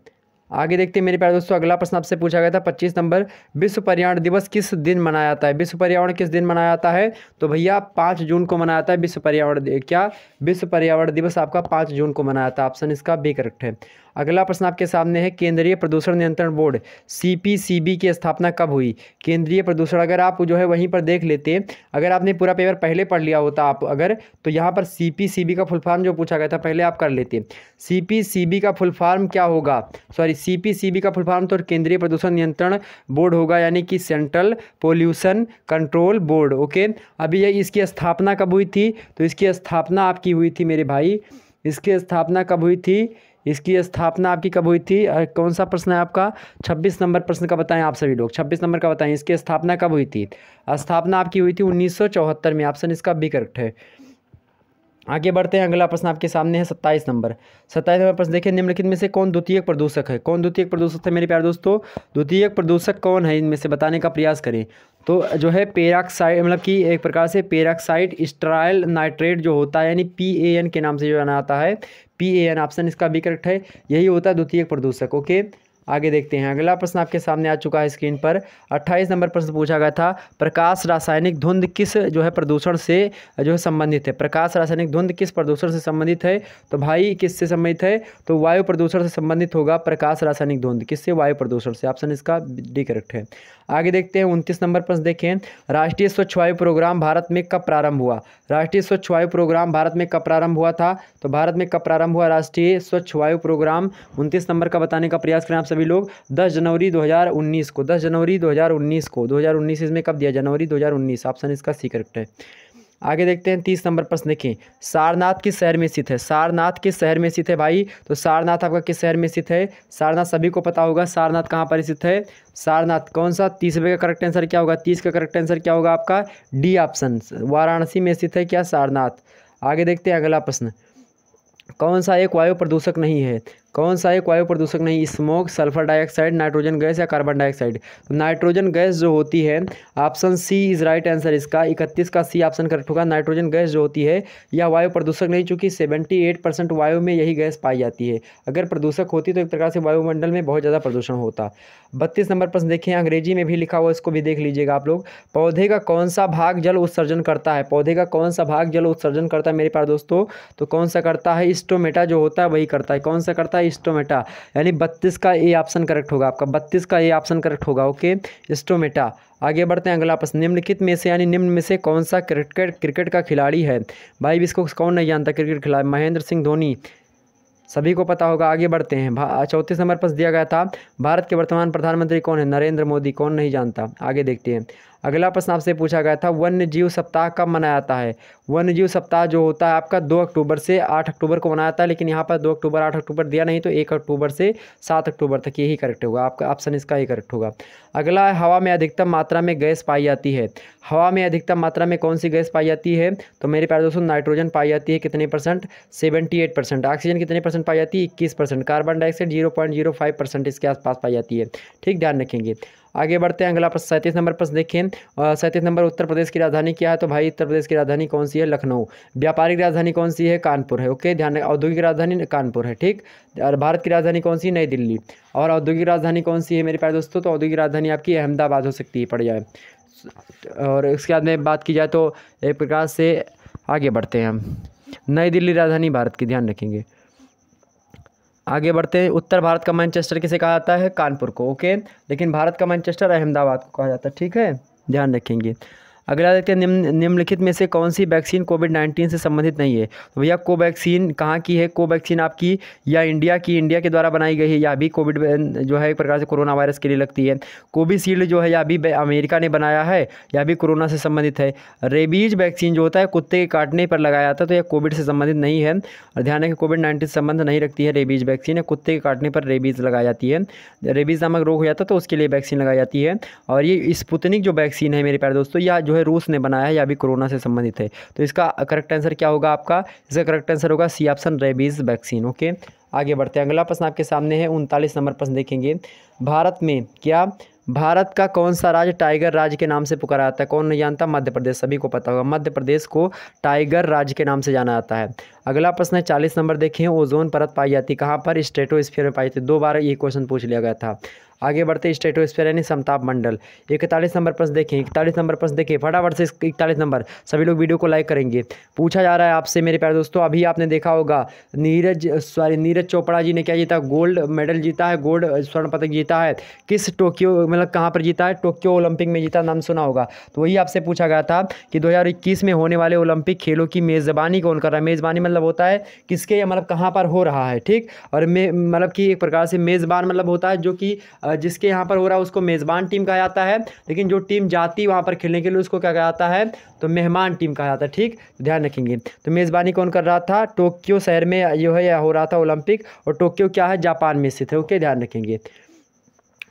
आगे देखते मेरे प्यारे दोस्तों अगला प्रश्न आपसे पूछा गया था पच्चीस नंबर विश्व पर्यावरण दिवस किस दिन मनाया जाता है विश्व पर्यावरण किस दिन मनाया जाता है तो भैया पाँच जून को मनाया जाता है विश्व पर्यावरण क्या विश्व पर्यावरण दिवस आपका पाँच जून को मनाया जाता है ऑप्शन इसका बी करेक्ट है अगला प्रश्न आपके सामने है केंद्रीय प्रदूषण नियंत्रण बोर्ड सीपीसीबी की स्थापना कब हुई केंद्रीय प्रदूषण अगर आप जो है वहीं पर देख लेते अगर आपने पूरा पेपर पहले पढ़ लिया होता आप अगर तो यहाँ पर सीपीसीबी का फुल फॉर्म जो पूछा गया था पहले आप कर लेते सीपीसीबी का फुल फॉर्म क्या होगा सॉरी सी का फुल फॉर्म तो केंद्रीय प्रदूषण नियंत्रण बोर्ड होगा यानी कि central pollution control board okay अभी ये इसकी स्थापना कब हुई थी तो इसकी स्थापना आपकी हुई थी मेरे भाई इसकी स्थापना कब हुई थी इसकी स्थापना आपकी कब हुई थी कौन सा प्रश्न है आपका 26 नंबर प्रश्न का बताएं आप सभी लोग 26 नंबर का बताएं इसकी स्थापना कब हुई थी स्थापना आपकी हुई थी 1974 में ऑप्शन इसका बी करेक्ट है आगे बढ़ते हैं अगला प्रश्न आपके सामने है सत्ताईस नंबर सत्ताईस नंबर प्रश्न देखिए निम्नलिखित में से कौन द्वितीय प्रदूषक है कौन द्वितीय प्रदूषक है मेरे प्यार दोस्तों द्वितीय प्रदूषक कौन है इनमें से बताने का प्रयास करें तो जो है पेराक्साइड मतलब कि एक प्रकार से पेराक्साइड स्ट्राइल नाइट्रेट जो होता है यानी पी ए एन के नाम से जो जाना आता है पी ए एन ऑप्शन इसका भी करेक्ट है यही होता है द्वितीय प्रदूषक ओके आगे देखते हैं अगला प्रश्न आपके सामने आ चुका है स्क्रीन पर 28 नंबर प्रश्न पूछा गया था प्रकाश रासायनिक धुंध किस जो है प्रदूषण से जो है संबंधित है प्रकाश रासायनिक धुंध किस प्रदूषण से संबंधित है तो भाई किससे संबंधित है तो वायु प्रदूषण से संबंधित होगा प्रकाश रासायनिक धुंध किससे वायु प्रदूषण से ऑप्शन इसका डी करेक्ट है आगे देखते हैं उनतीस नंबर प्रश्न देखें राष्ट्रीय स्वच्छ वायु प्रोग्राम भारत में कब प्रारंभ हुआ राष्ट्रीय स्वच्छ वायु प्रोग्राम भारत में कब प्रारंभ हुआ था तो भारत में कब प्रारंभ हुआ राष्ट्रीय स्वच्छ वायु प्रोग्राम उनतीस नंबर का बताने का प्रयास करें आपसे सभी लोग 10 जनवरी 2019 को 10 जनवरी 2019 को 2019 इसमें कब दिया जनवरी 2019 ऑप्शन इसका सी करेक्ट है आगे देखते हैं तीस नंबर प्रश्न देखिए सारनाथ किस शहर में स्थित है सारनाथ किस शहर में स्थित है भाई तो सारनाथ आपका किस शहर में स्थित है सारनाथ सभी को पता होगा सारनाथ कहाँ पर स्थित है सारनाथ कौन सा तीसरे का करेक्ट आंसर क्या होगा तीस का करेक्ट आंसर क्या होगा आपका डी ऑप्शन वाराणसी में स्थित है क्या सारनाथ आगे देखते हैं अगला प्रश्न कौन सा एक वायु प्रदूषक नहीं है कौन सा एक वायु प्रदूषक नहीं smoke sulphur dioxide nitrogen gas या कार्बन डाइऑक्साइड तो नाइट्रोजन गैस जो होती है option C is right answer इसका इकतीस का सी ऑप्शन करेक्ट होगा नाइट्रोजन गैस जो होती है यह वायु प्रदूषक नहीं चूँकि सेवेंटी एट परसेंट वायु में यही गैस पाई जाती है अगर प्रदूषक होती तो एक प्रकार से वायुमंडल में बहुत ज़्यादा प्रदूषण होता बत्तीस नंबर प्रश्न देखिए अंग्रेजी में भी लिखा हुआ इसको भी देख लीजिएगा आप लोग पौधे का कौन सा भाग जल उत्सर्जन करता है पौधे का कौन सा भाग जल उत्सर्जन करता है मेरे पास दोस्तों तो कौन सा करता है स्टोमेटा जो होता है वही करता है कौन सा करता है स्टोमेटा यानी बत्तीस का ए ऑप्शन करेक्ट होगा आपका बत्तीस का ए ऑप्शन करेक्ट होगा ओके स्टोमेटा आगे बढ़ते हैं अगला प्रश्न निम्नलिखित में से यानी निम्न में से कौन सा क्रिकेट क्रिकेट का खिलाड़ी है भाई भी इसको कौन नहीं जानता क्रिकेट खिलाड़ी महेंद्र सिंह धोनी सभी को पता होगा आगे बढ़ते हैं चौतीस नंबर पर दिया गया था भारत के वर्तमान प्रधानमंत्री कौन है नरेंद्र मोदी कौन नहीं जानता आगे देखते हैं अगला प्रश्न आपसे पूछा गया था वन्य जीव सप्ताह कब मनाया जाता है वन्य जीव सप्ताह जो होता है आपका दो अक्टूबर से आठ अक्टूबर को मनाया जाता है लेकिन यहाँ पर दो अक्टूबर आठ अक्टूबर दिया नहीं तो एक अक्टूबर से सात अक्टूबर तक यही करेक्ट होगा आपका ऑप्शन इसका ही करेक्ट होगा अगला है हवा में अधिकतम मात्रा में गैस पाई जाती है हवा में अधिकतम मात्रा में कौन सी गैस पाई जाती है तो मेरे प्यार दोस्तों नाइट्रोजन पाई जाती है कितने percent seventy eight percent oxygen कितने परसेंट पाई जाती है इक्कीस percent carbon dioxide zero point zero five percent इसके आसपास पाई जाती है ठीक ध्यान रखेंगे आगे बढ़ते हैं अगला प्रश्न सैंतीस नंबर प्रश्न देखें सैंतीस नंबर उत्तर प्रदेश की राजधानी क्या है तो भाई उत्तर प्रदेश की राजधानी कौन सी है लखनऊ व्यापारिक राजधानी कौन सी है कानपुर है ओके ध्यान औद्योगिक राजधानी कानपुर है ठीक और भारत की राजधानी कौन सी है नई दिल्ली और औद्योगिक राजधानी कौन सी है मेरे प्यारे दोस्तों तो औद्योगिक राजधानी आपकी अहमदाबाद हो सकती है पड़ जाए और इसके बाद में बात की जाए तो एक प्रकार से आगे बढ़ते हैं हम नई दिल्ली राजधानी भारत की ध्यान रखेंगे आगे बढ़ते हैं उत्तर भारत का मैनचेस्टर किसे कहा जाता है कानपुर को ओके लेकिन भारत का मैनचेस्टर अहमदाबाद को कहा जाता है ठीक है ध्यान रखेंगे अगला देखते हैं निम्न निम्नलिखित में से कौन सी वैक्सीन कोविड नाइन्टीन से संबंधित नहीं है तो भैया कोवैक्सीन कहाँ की है कोवैक्सीन आपकी या इंडिया की इंडिया के द्वारा बनाई गई है या अभी कोविड जो है एक प्रकार से कोरोना वायरस के लिए लगती है कोविशील्ड जो है या अभी अमेरिका ने बनाया है या भी कोरोना से संबंधित है रेबीज वैक्सीन जो होता है कुत्ते के काटने पर लगाया जाता है तो यह कोविड से संबंधित नहीं है और ध्यान रखें कोविड नाइन्टीन से संबंध नहीं रखती है रेबीज वैक्सीन है कुत्ते के काटने पर रेबीज लगाई जाती है रेबीज नामक रोग हो जाता है तो उसके लिए वैक्सीन लगाई जाती है और ये स्पुतनिक जो वैक्सीन है मेरे प्यारे दोस्तों या जो जो है रूस ने बनाया है या भी कोरोना से संबंधित है तो इसका करेक्ट आंसर क्या होगा आपका इसका करेक्ट आंसर होगा C option rabies vaccine okay आगे बढ़ते हैं अगला प्रश्न आपके सामने है उनतालीस नंबर प्रश्न देखेंगे भारत में क्या भारत का कौन सा राज्य टाइगर राज्य के नाम से पुकारा जाता है कौन नहीं जानता मध्य प्रदेश सभी को पता होगा मध्य प्रदेश को टाइगर राज्य के नाम से जाना जाता है अगला प्रश्न है चालीस नंबर देखें ओजोन परत पाई जाती कहाँ पर स्टेटोस्फीयर में पाई जाती दो बार ये क्वेश्चन पूछ लिया गया था आगे बढ़ते स्टेटोस्फेयर यानी समताप मंडल इकतालीस नंबर प्रश्न देखें इकतालीस नंबर प्रश्न देखें फटाफट से इकतालीस नंबर सभी लोग वीडियो को लाइक करेंगे पूछा जा रहा है आपसे मेरे प्यारे दोस्तों अभी आपने देखा होगा नीरज सॉरी नीरज चोपड़ा जी ने क्या जीता गोल्ड मेडल जीता है गोल्ड स्वर्ण पदक जीता है किस टोक्यो मतलब कहाँ पर जीता है टोक्यो ओलंपिक में जीता नाम सुना होगा तो वही आपसे पूछा गया था कि दो में होने वाले ओलंपिक खेलों की मेज़बानी कौन कर रहा है मेज़बानी मतलब होता है किसके मतलब कहाँ पर हो रहा है ठीक और मे मतलब कि एक प्रकार से मेज़बान मतलब होता है जो कि जिसके यहाँ पर हो रहा है उसको मेज़बान टीम कहा जाता है लेकिन जो टीम जाती वहाँ पर खेलने के लिए उसको क्या कहा जाता है तो मेहमान टीम कहा जाता है ठीक ध्यान रखेंगे तो मेज़बानी कौन कर रहा था टोक्यो शहर में जो है हो रहा था ओलंपिक और टोक्यो क्या है जापान में स्थित है ओके ध्यान रखेंगे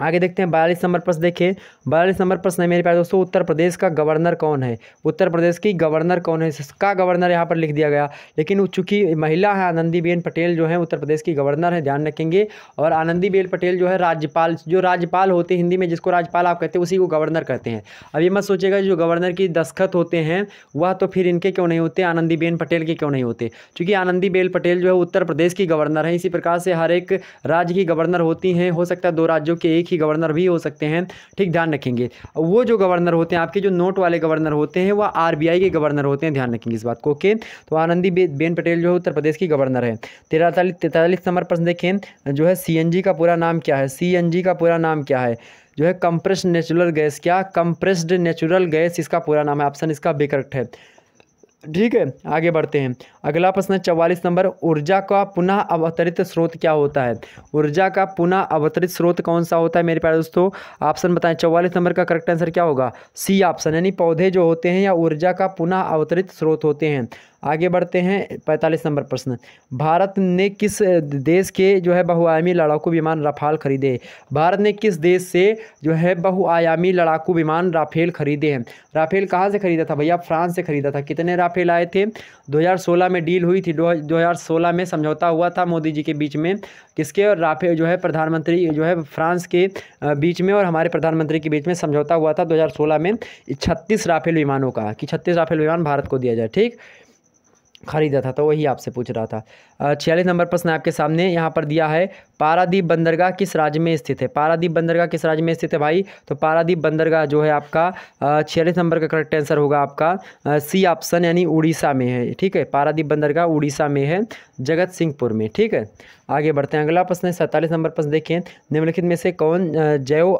आगे देखते हैं बयालीस नंबर प्रश्न देखिए बयालीस नंबर प्रश्न है मेरे प्यारे दोस्तों उत्तर प्रदेश का गवर्नर कौन है उत्तर प्रदेश की गवर्नर कौन है इसका गवर्नर यहाँ पर लिख दिया गया लेकिन चूंकि महिला है आनंदीबेन पटेल जो है उत्तर प्रदेश की गवर्नर है ध्यान रखेंगे और आनंदीबेन पटेल जो है राज्यपाल जो राज्यपाल होते हैं हिंदी में जिसको राज्यपाल आप कहते हैं उसी को गवर्नर कहते हैं अब ये मत सोचेगा जो गवर्नर की दस्खत होते हैं वह तो फिर इनके क्यों नहीं होते आनंदीबेन पटेल के क्यों नहीं होते चूँकि आनंदीबेन पटेल जो है उत्तर प्रदेश की गवर्नर है इसी प्रकार से हर एक राज्य की गवर्नर होती हैं हो सकता है दो राज्यों के एक ही गवर्नर भी हो सकते हैं ठीक ध्यान रखेंगे वो जो गवर्नर होते हैं आपके जो नोट वाले गवर्नर होते हैं वह आर के गवर्नर होते हैं ध्यान रखेंगे इस बात को ओके तो आनंदी बेन पटेल जो उत्तर प्रदेश की गवर्नर है तेरातालीस तैतालीस नंबर प्रश्न देखें जो है सी का पूरा नाम क्या है सी का पूरा नाम क्या है जो है कंप्रेस्ड नेचुरल गैस क्या कंप्रेस्ड नेचुरल गैस इसका पूरा नाम है ऑप्शन इसका बी है ठीक है आगे बढ़ते हैं अगला प्रश्न चवालीस नंबर ऊर्जा का पुनः अवतरित स्रोत क्या होता है ऊर्जा का पुनः अवतरित स्रोत कौन सा होता है मेरे प्यारे दोस्तों ऑप्शन बताएं चवालीस नंबर का करेक्ट आंसर क्या होगा सी ऑप्शन यानी पौधे जो होते हैं या ऊर्जा का पुनः अवतरित स्रोत होते हैं आगे बढ़ते हैं पैंतालीस नंबर प्रश्न भारत ने किस देश के जो है बहुआयामी लड़ाकू विमान राफाल खरीदे भारत ने किस देश से जो है बहुआयामी लड़ाकू विमान राफेल खरीदे हैं राफेल कहाँ से खरीदा था भैया फ्रांस से खरीदा था कितने राफेल आए थे 2016 में डील हुई थी 2016 में समझौता हुआ था मोदी जी के बीच में किसके और राफेल जो है प्रधानमंत्री जो है फ्रांस के बीच में और हमारे प्रधानमंत्री के बीच में समझौता हुआ था दो में छत्तीस राफेल विमानों का कि छत्तीस राफेल विमान भारत को दिया जाए ठीक ख़रीदा था तो वही आपसे पूछ रहा था छियालीस नंबर प्रश्न आपके सामने यहाँ पर दिया है पारादीप बंदरगाह किस राज्य में स्थित है पारादीप बंदरगाह किस राज्य में स्थित है भाई तो पारादीप बंदरगाह जो है आपका छियालीस नंबर का करेक्ट आंसर होगा आपका सी ऑप्शन यानी उड़ीसा में है ठीक है पारादीप बंदरगाह उड़ीसा में है जगत सिंहपुर में ठीक है आगे बढ़ते हैं अगला प्रश्न है सैंतालीस नंबर प्रश्न देखें निम्नलिखित में से कौन जैव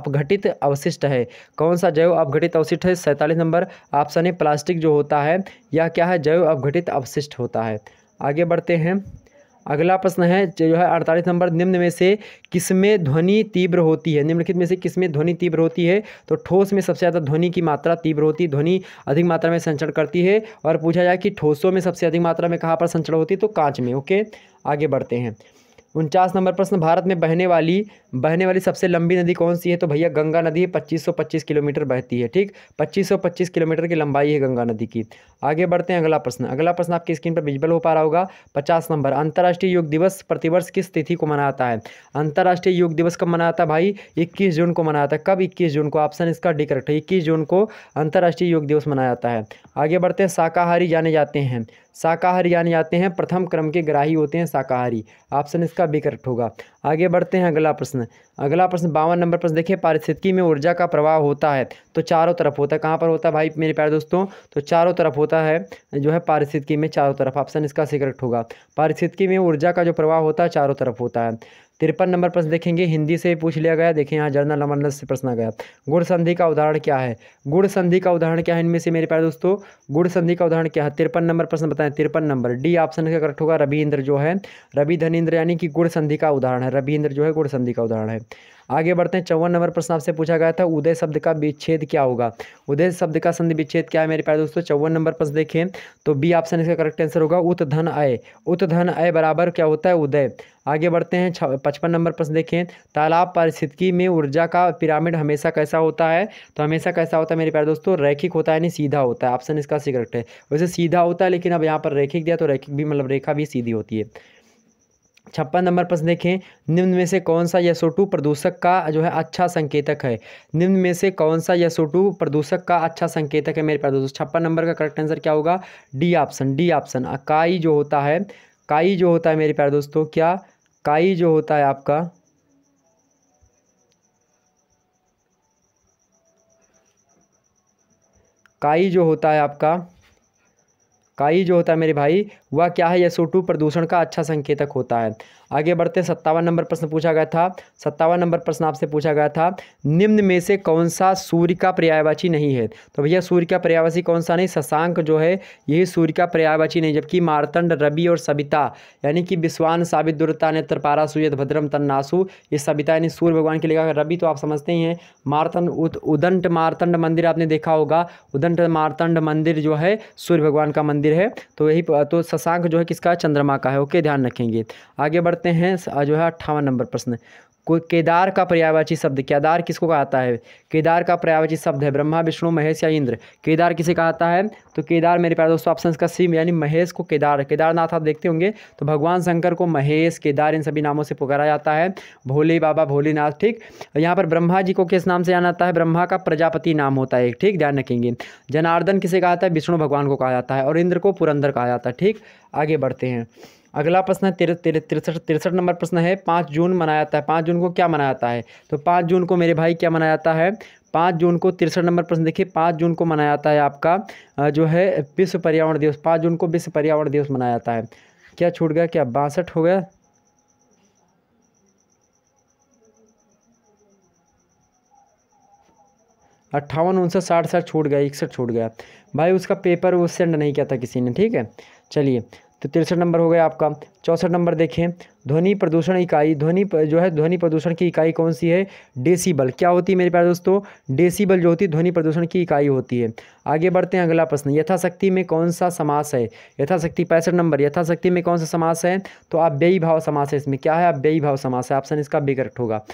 अपघटित अवशिष्ट है कौन सा जैव अपघटित अवशिष्ट है सैंतालीस नंबर ऑप्शन है प्लास्टिक जो होता है यह क्या है जैव अपघटित अवशिष्ट होता है आगे बढ़ते हैं अगला प्रश्न है जो है अड़तालीस नंबर निम्न में से किसमें ध्वनि तीव्र होती है निम्नलिखित में से किसमें ध्वनि तीव्र होती है तो ठोस में सबसे ज़्यादा ध्वनि की मात्रा तीव्र होती है ध्वनि अधिक मात्रा में संचरण करती है और पूछा जाए कि ठोसों में सबसे अधिक मात्रा में कहाँ पर संचरण होती है तो कांच में ओके आगे बढ़ते हैं उनचास नंबर प्रश्न भारत में बहने वाली बहने वाली सबसे लंबी नदी कौन सी है तो भैया गंगा नदी 2525 किलोमीटर बहती है ठीक 2525 किलोमीटर की लंबाई है गंगा नदी की आगे बढ़ते हैं अगला प्रश्न अगला प्रश्न आपकी स्क्रीन पर विजिबल हो पा रहा होगा पचास नंबर अंतर्राष्ट्रीय योग दिवस प्रतिवर्ष किस तिथि को मनाता है अंतर्राष्ट्रीय योग दिवस कब मनाता है भाई इक्कीस जून को मनाया है कब इक्कीस जून को ऑप्शन इसका डी करेक्ट है इक्कीस जून को अंतर्राष्ट्रीय योग दिवस मनाया जाता है आगे बढ़ते हैं शाकाहारी जाने जाते हैं शाकाहारी यानी आते हैं प्रथम क्रम के ग्राही होते हैं शाकाहारी ऑप्शन इसका भी करेक्ट होगा आगे बढ़ते हैं अगला प्रश्न अगला प्रश्न बावन नंबर प्रश्न देखिए पारिस्थितिकी में ऊर्जा का प्रवाह होता है तो चारों तरफ होता है कहाँ पर होता है भाई मेरे प्यारे दोस्तों तो चारों तरफ होता है जो है पारिस्थितिकी में चारों तरफ ऑप्शन इसका सी करेक्ट होगा पारिस्थितिकी में ऊर्जा का जो प्रवाह होता है चारों तरफ होता है तिरपन नंबर प्रश्न देखेंगे हिंदी से पूछ लिया गया देखें यहाँ जर्नल अमरनस से प्रश्न आ गया गुड़ संधि का उदाहरण क्या है गुड़ संधि का उदाहरण क्या है इनमें से मेरे प्यारे दोस्तों गुड़ संधि का उदाहरण क्या है तिरपन नंबर प्रश्न बताएं तिरपन नंबर डी ऑप्शन का करेक्ट होगा रवि इंद्र जो है रवि धनिंद्र यानी कि गुड़ संधि का उदाहरण है रवि इंद्र जो है गुड़ संधि का उदाहरण है आगे बढ़ते हैं चौवन नंबर प्रश्न आपसे पूछा गया था उदय शब्द का विच्छेद क्या होगा उदय शब्द का संधि विच्छेद क्या है मेरे प्यारे दोस्तों चौवन नंबर प्रश्न देखें तो बी ऑप्शन इसका करेक्ट आंसर होगा उत धन अय उत धन अय बराबर क्या होता है उदय आगे बढ़ते हैं पचपन नंबर प्रश्न देखें तालाब परिस्थिति में ऊर्जा का पिरामिड हमेशा कैसा होता है तो हमेशा कैसा होता है मेरे प्यारे दोस्तों रैखिक होता है यानी सीधा होता है ऑप्शन इसका सी करेक्ट है वैसे सीधा होता है लेकिन अब यहाँ पर रैखिक दिया तो रैखिक भी मतलब रेखा भी सीधी होती है छप्पन नंबर प्रश्न देखें निम्न में से कौन सा टू प्रदूषक का जो है अच्छा संकेतक है निम्न में से कौन सा टू प्रदूषक का अच्छा संकेतक है मेरे प्यारे दोस्तों छप्पन नंबर का करेक्ट आंसर क्या होगा डी ऑप्शन डी ऑप्शन काई जो होता है काई जो होता है मेरे प्यारे दोस्तों क्या काई जो होता है आपका काई जो होता है आपका काई जो होता है मेरे भाई वह क्या है यह सोटू प्रदूषण का अच्छा संकेतक होता है आगे बढ़ते सत्तावन नंबर प्रश्न पूछा गया था सत्तावन नंबर प्रश्न आपसे पूछा गया था निम्न में से कौन सा सूर्य का पर्यायवाची नहीं है तो भैया सूर्य का पर्यायवाची कौन सा नहीं शशांक जो है यही सूर्य का पर्यायवाची नहीं जबकि मारतंड रवि और सविता यानी कि विश्वान साबित दुर्ता नेत्र पारा सूर्य भद्रम तन्नासु ये सबिता यानी सूर्य भगवान के लिखा रवि तो आप समझते ही हैं मारतंड उदंट मारतंड मंदिर आपने देखा होगा उदंट मारतंड मंदिर जो है सूर्य भगवान का मंदिर मंदिर है तो यही तो शशांक जो है किसका चंद्रमा का है ओके ध्यान रखेंगे आगे बढ़ते हैं जो है अट्ठावन नंबर प्रश्न कोई केदार का पर्यावाची शब्द केदार किसको कहता है केदार का पर्यावाची शब्द है ब्रह्मा विष्णु महेश या इंद्र केदार किसे कहता है तो केदार मेरे प्यारे दोस्तों ऑप्शन का सीम यानी महेश को केदार केदारनाथ आप देखते होंगे तो भगवान शंकर को महेश केदार इन सभी नामों से पुकारा जाता है भोले बाबा भोलेनाथ ठीक यहाँ पर ब्रह्मा जी को किस नाम से जाना जाता है ब्रह्मा का प्रजापति नाम होता है ठीक ध्यान रखेंगे जनार्दन किसे कहा जाता है विष्णु भगवान को कहा जाता है और इंद्र को पुरंदर कहा जाता है ठीक आगे बढ़ते हैं अगला प्रश्न है तिर, तिर, तिरसठ तिरसठ नंबर प्रश्न है पाँच जून मनाया जाता है पाँच जून को क्या मनाया जाता है तो पाँच जून को मेरे भाई क्या मनाया जाता है पाँच जून को तिरसठ नंबर प्रश्न देखिए पाँच जून को मनाया जाता है आपका जो है विश्व पर्यावरण दिवस पाँच जून को विश्व पर्यावरण दिवस मनाया जाता है क्या छूट गया क्या बासठ हो गया अट्ठावन उनसठ साठ साठ छूट गया इकसठ छूट गया भाई उसका पेपर वो सेंड नहीं किया था किसी ने ठीक है चलिए तो तिरसठ नंबर हो गया आपका चौंसठ नंबर देखें ध्वनि प्रदूषण इकाई ध्वनि जो है ध्वनि प्रदूषण की इकाई कौन सी है डेसीबल क्या होती है मेरे प्यारे दोस्तों डेसीबल जो होती है ध्वनि प्रदूषण की इकाई होती है आगे बढ़ते हैं अगला प्रश्न यथाशक्ति में कौन सा समास है यथाशक्ति पैंसठ नंबर यथाशक्ति में कौन सा समास है तो आप व्ययी भाव समास है इसमें क्या है आप व्ययी भाव समास है ऑप्शन इसका बे होगा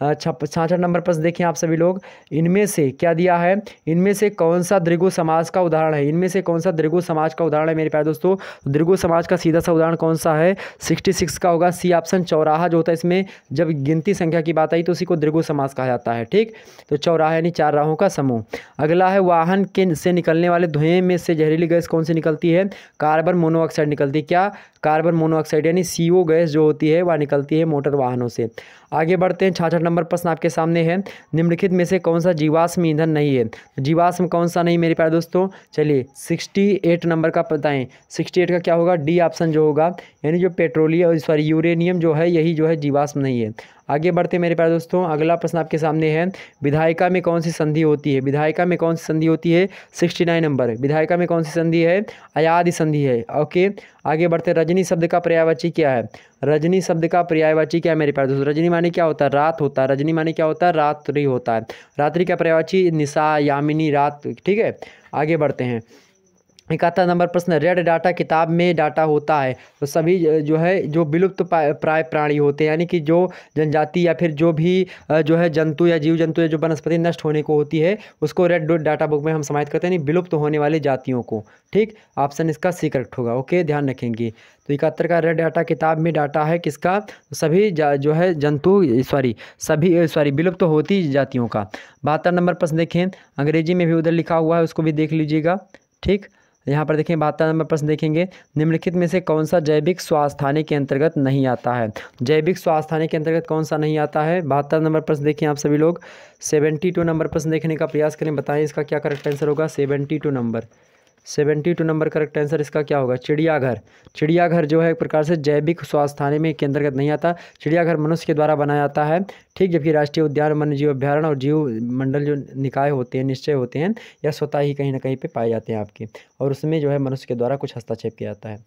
हाँ, छप छाछठ नंबर प्रश्न देखें आप सभी लोग इनमें से क्या दिया है इनमें से कौन सा दृगु समाज का उदाहरण है इनमें से कौन सा दृगु समाज का उदाहरण है मेरे प्यारे दोस्तों तो दृगु समाज का सीधा सा उदाहरण कौन सा है सिक्सटी सिक्स का होगा सी ऑप्शन चौराहा जो होता है इसमें जब गिनती संख्या की बात आई तो उसी को दृगु समाज कहा जाता है ठीक तो चौराहा यानी चार राहों का समूह अगला है वाहन के से निकलने वाले धुएं में से जहरीली गैस कौन सी निकलती है कार्बन मोनोऑक्साइड निकलती है क्या कार्बन मोनोऑक्साइड यानी सी गैस जो होती है वह निकलती है मोटर वाहनों से आगे बढ़ते हैं छाछठ नंबर प्रश्न आपके सामने है निम्नलिखित में से कौन सा जीवाश्म ईंधन नहीं है जीवाश्म कौन सा नहीं मेरे प्यारे दोस्तों चलिए सिक्सटी एट नंबर का बताएं सिक्सटी एट का क्या होगा डी ऑप्शन जो होगा यानी जो पेट्रोलियम सॉरी यूरेनियम जो है यही जो है जीवाश्म नहीं है आगे बढ़ते मेरे प्यारे दोस्तों अगला प्रश्न आपके सामने है विधायिका में कौन सी संधि होती है विधायिका में कौन सी संधि होती है सिक्सटी नाइन नंबर विधायिका में कौन सी संधि है अयाधि संधि है ओके आगे बढ़ते रजनी शब्द का पर्यायवाची क्या है रजनी शब्द का पर्यायवाची क्या है मेरे प्यारे दोस्तों रजनी माने क्या होता है रात होता है रजनी माने क्या होता है रात्रि होता है रात्रि का पर्यायवाची निशा यामिनी रात ठीक है आगे बढ़ते हैं इकहत्तर नंबर प्रश्न रेड डाटा किताब में डाटा होता है तो सभी जो है जो विलुप्त प्राय प्राणी होते हैं यानी कि जो जनजाति या फिर जो भी जो है जंतु या जीव जंतु या जो वनस्पति नष्ट होने को होती है उसको रेड डाटा बुक में हम समाहित करते हैं विलुप्त होने वाली जातियों को ठीक ऑप्शन इसका सी करेक्ट होगा ओके ध्यान रखेंगे तो इकहत्तर का रेड डाटा किताब में डाटा है किसका तो सभी जो है जंतु सॉरी सभी सॉरी विलुप्त होती जातियों का बहत्तर नंबर प्रश्न देखें अंग्रेजी में भी उधर लिखा हुआ है उसको भी देख लीजिएगा ठीक यहाँ पर देखें बहत्तर नंबर प्रश्न देखेंगे निम्नलिखित में से कौन सा जैविक स्वास्थ्य थाने के अंतर्गत नहीं आता है जैविक स्वास्थ्य थाने के अंतर्गत कौन सा नहीं आता है बहत्तर नंबर प्रश्न देखें आप सभी लोग सेवेंटी टू नंबर प्रश्न देखने का प्रयास करें बताएं इसका क्या करेक्ट आंसर होगा seventy two number seventy two number correct answer इसका क्या होगा चिड़ियाघर चिड़ियाघर जो है एक प्रकार से जैविक स्वास्थ्य थाने में के अंतर्गत नहीं आता चिड़ियाघर मनुष्य के द्वारा बनाया जाता है ठीक जबकि राष्ट्रीय उद्यान वन्य जीव अभ्यारण और जीव मंडल जो निकाय होते हैं निश्चय होते हैं या स्वतः ही कहीं ना कहीं पर पाए जाते हैं आपके और उसमें जो है मनुष्य के द्वारा कुछ हस्तक्षेप किया जाता है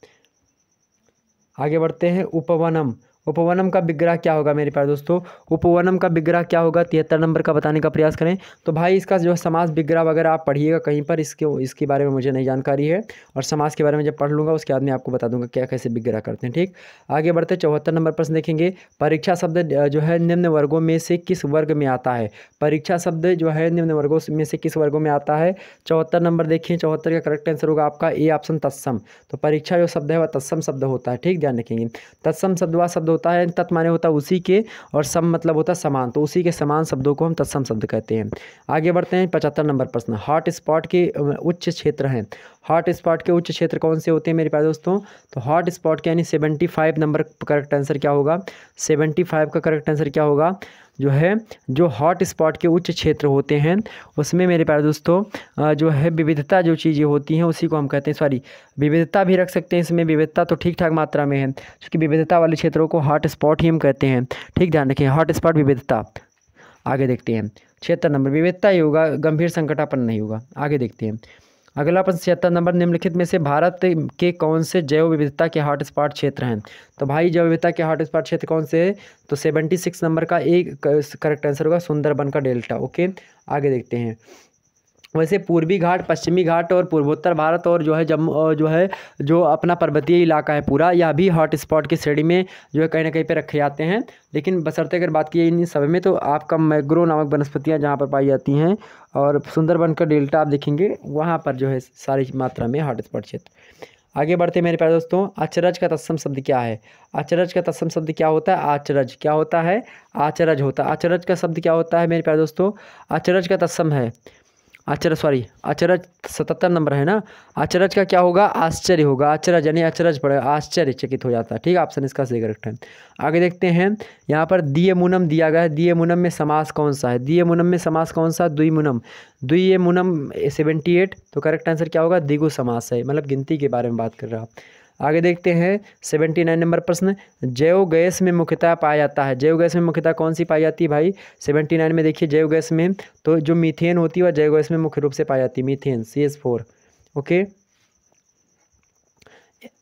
आगे बढ़ते हैं उपवनम उपवनम का विग्रह क्या होगा मेरे प्यार दोस्तों उपवनम का विग्रह क्या होगा तिहत्तर नंबर का बताने का प्रयास करें तो भाई इसका जो समाज विग्रह वगैरह आप पढ़िएगा कहीं पर इसके इसके बारे में मुझे नहीं जानकारी है और समाज के बारे में जब पढ़ लूँगा उसके बाद में आपको बता दूंगा क्या कैसे विग्रह करते हैं ठीक आगे बढ़ते चौहत्तर नंबर प्रश्न देखेंगे परीक्षा शब्द जो है निम्न वर्गों में से किस वर्ग में आता है परीक्षा शब्द जो है निम्न वर्गों में से किस वर्गों में आता है चौहत्तर नंबर देखिए चौहत्तर का करेक्ट आंसर होगा आपका ए ऑप्शन तत्सम तो परीक्षा जो शब्द है वह तत्सम शब्द होता है ठीक ध्यान रखेंगे तत्सम शब्द वह शब्द होता है तत् माने होता है उसी के और सम मतलब होता है समान तो उसी के समान शब्दों को हम तत्सम शब्द कहते हैं आगे बढ़ते हैं पचहत्तर नंबर प्रश्न हॉट स्पॉट के उच्च क्षेत्र हैं हॉट स्पॉट के उच्च क्षेत्र कौन से होते हैं मेरे प्यारे दोस्तों तो हॉट स्पॉट के यानी seventy five number correct answer क्या होगा सेवेंटी फाइव का करेक्ट आंसर क्या होगा जो है जो हॉट स्पॉट के उच्च क्षेत्र होते हैं उसमें मेरे प्यारे दोस्तों जो है विविधता जो चीज़ें होती हैं उसी को हम कहते हैं सॉरी विविधता भी रख सकते हैं इसमें विविधता तो ठीक ठाक मात्रा में है क्योंकि विविधता वाले क्षेत्रों को हॉट स्पॉट ही हम कहते हैं ठीक ध्यान रखें हॉट स्पॉट विविधता आगे देखते हैं क्षेत्र नंबर विविधता ही होगा गंभीर संकटापन नहीं होगा आगे देखते हैं अगला प्रश्न छिहत्तर नंबर निम्नलिखित में से भारत के कौन से जैव विविधता के हॉटस्पॉट क्षेत्र हैं तो भाई जैव विविधता के हॉटस्पॉट क्षेत्र कौन से हैं तो सेवेंटी सिक्स नंबर का एक करेक्ट आंसर होगा सुंदरबन का डेल्टा ओके आगे देखते हैं वैसे पूर्वी घाट पश्चिमी घाट और पूर्वोत्तर भारत और जो है जम्मू जो है जो अपना पर्वतीय इलाका है पूरा यह भी हॉट स्पॉट की श्रेणी में जो है कहीं ना कहीं पर रखे जाते हैं लेकिन बसरते अगर बात की इन सब में तो आपका मैग्रो नामक वनस्पतियाँ जहाँ पर पाई जाती हैं और सुंदरबन का डेल्टा आप देखेंगे वहाँ पर जो है सारी मात्रा में हॉट स्पॉट क्षेत्र आगे बढ़ते मेरे प्यारे दोस्तों अचरज का तत्सम शब्द क्या है अचरज का तत्सम शब्द क्या होता है आचरज क्या होता है आचरज होता है आचरज का शब्द क्या होता है मेरे प्यारे दोस्तों अचरज का तत्सम है आचरज सॉरी आचरज सतहत्तर नंबर है ना आचरज का क्या होगा आश्चर्य होगा आचरज यानी अचरज पड़ेगा आश्चर्य चकित हो जाता है ठीक है ऑप्शन इसका सही करेक्ट है आगे देखते हैं यहाँ पर दिए मुनम दिया गया है दिए मुनम में समास कौन सा है दिए मुनम में समास कौन सा दुई मुनम दुई मुनम सेवेंटी एट तो करेक्ट आंसर क्या होगा दिगु समास है मतलब गिनती के बारे में बात कर रहा आगे देखते हैं सेवेंटी नाइन नंबर प्रश्न जैव गैस में मुख्यतः पाया जाता है जैव गैस में मुख्यतः कौन सी पाई जाती है भाई सेवेंटी नाइन में देखिए जैव गैस में तो जो मीथेन होती है वह जैव गैस में मुख्य रूप से पाई जाती है methane C S four okay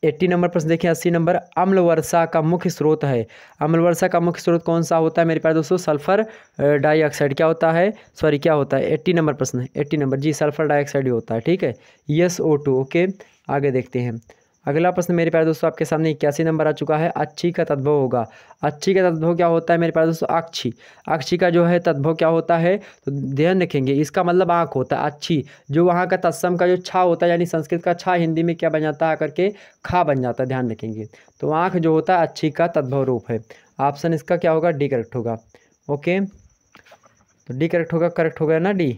eighty number प्रश्न देखिए अस्सी नंबर अम्ल वर्षा का मुख्य स्रोत है अम्ल वर्षा का मुख्य स्रोत कौन सा होता है मेरे पास दोस्तों सल्फर डाइऑक्साइड क्या होता है सॉरी क्या होता है एट्टी नंबर प्रश्न एट्टी नंबर जी सल्फर डाइऑक्साइड ही होता है ठीक है यस ओ टू ओके आगे देखते हैं अगला प्रश्न मेरे प्यारे दोस्तों आपके सामने इक्यासी नंबर आ चुका है अच्छी का तद्भव होगा अच्छी का तद्भव क्या होता है मेरे प्यारे दोस्तों अक्षी अक्षी का जो है तद्भव क्या होता है तो ध्यान रखेंगे इसका मतलब आँख होता है अच्छी जो वहाँ का तत्सम का जो छा होता है यानी संस्कृत का छा हिंदी में क्या बन जाता है करके खा बन जाता है ध्यान रखेंगे तो आँख जो होता है अच्छी का तद्भव रूप है ऑप्शन इसका क्या होगा डी करेक्ट होगा ओके तो डी करेक्ट होगा करेक्ट होगा ना डी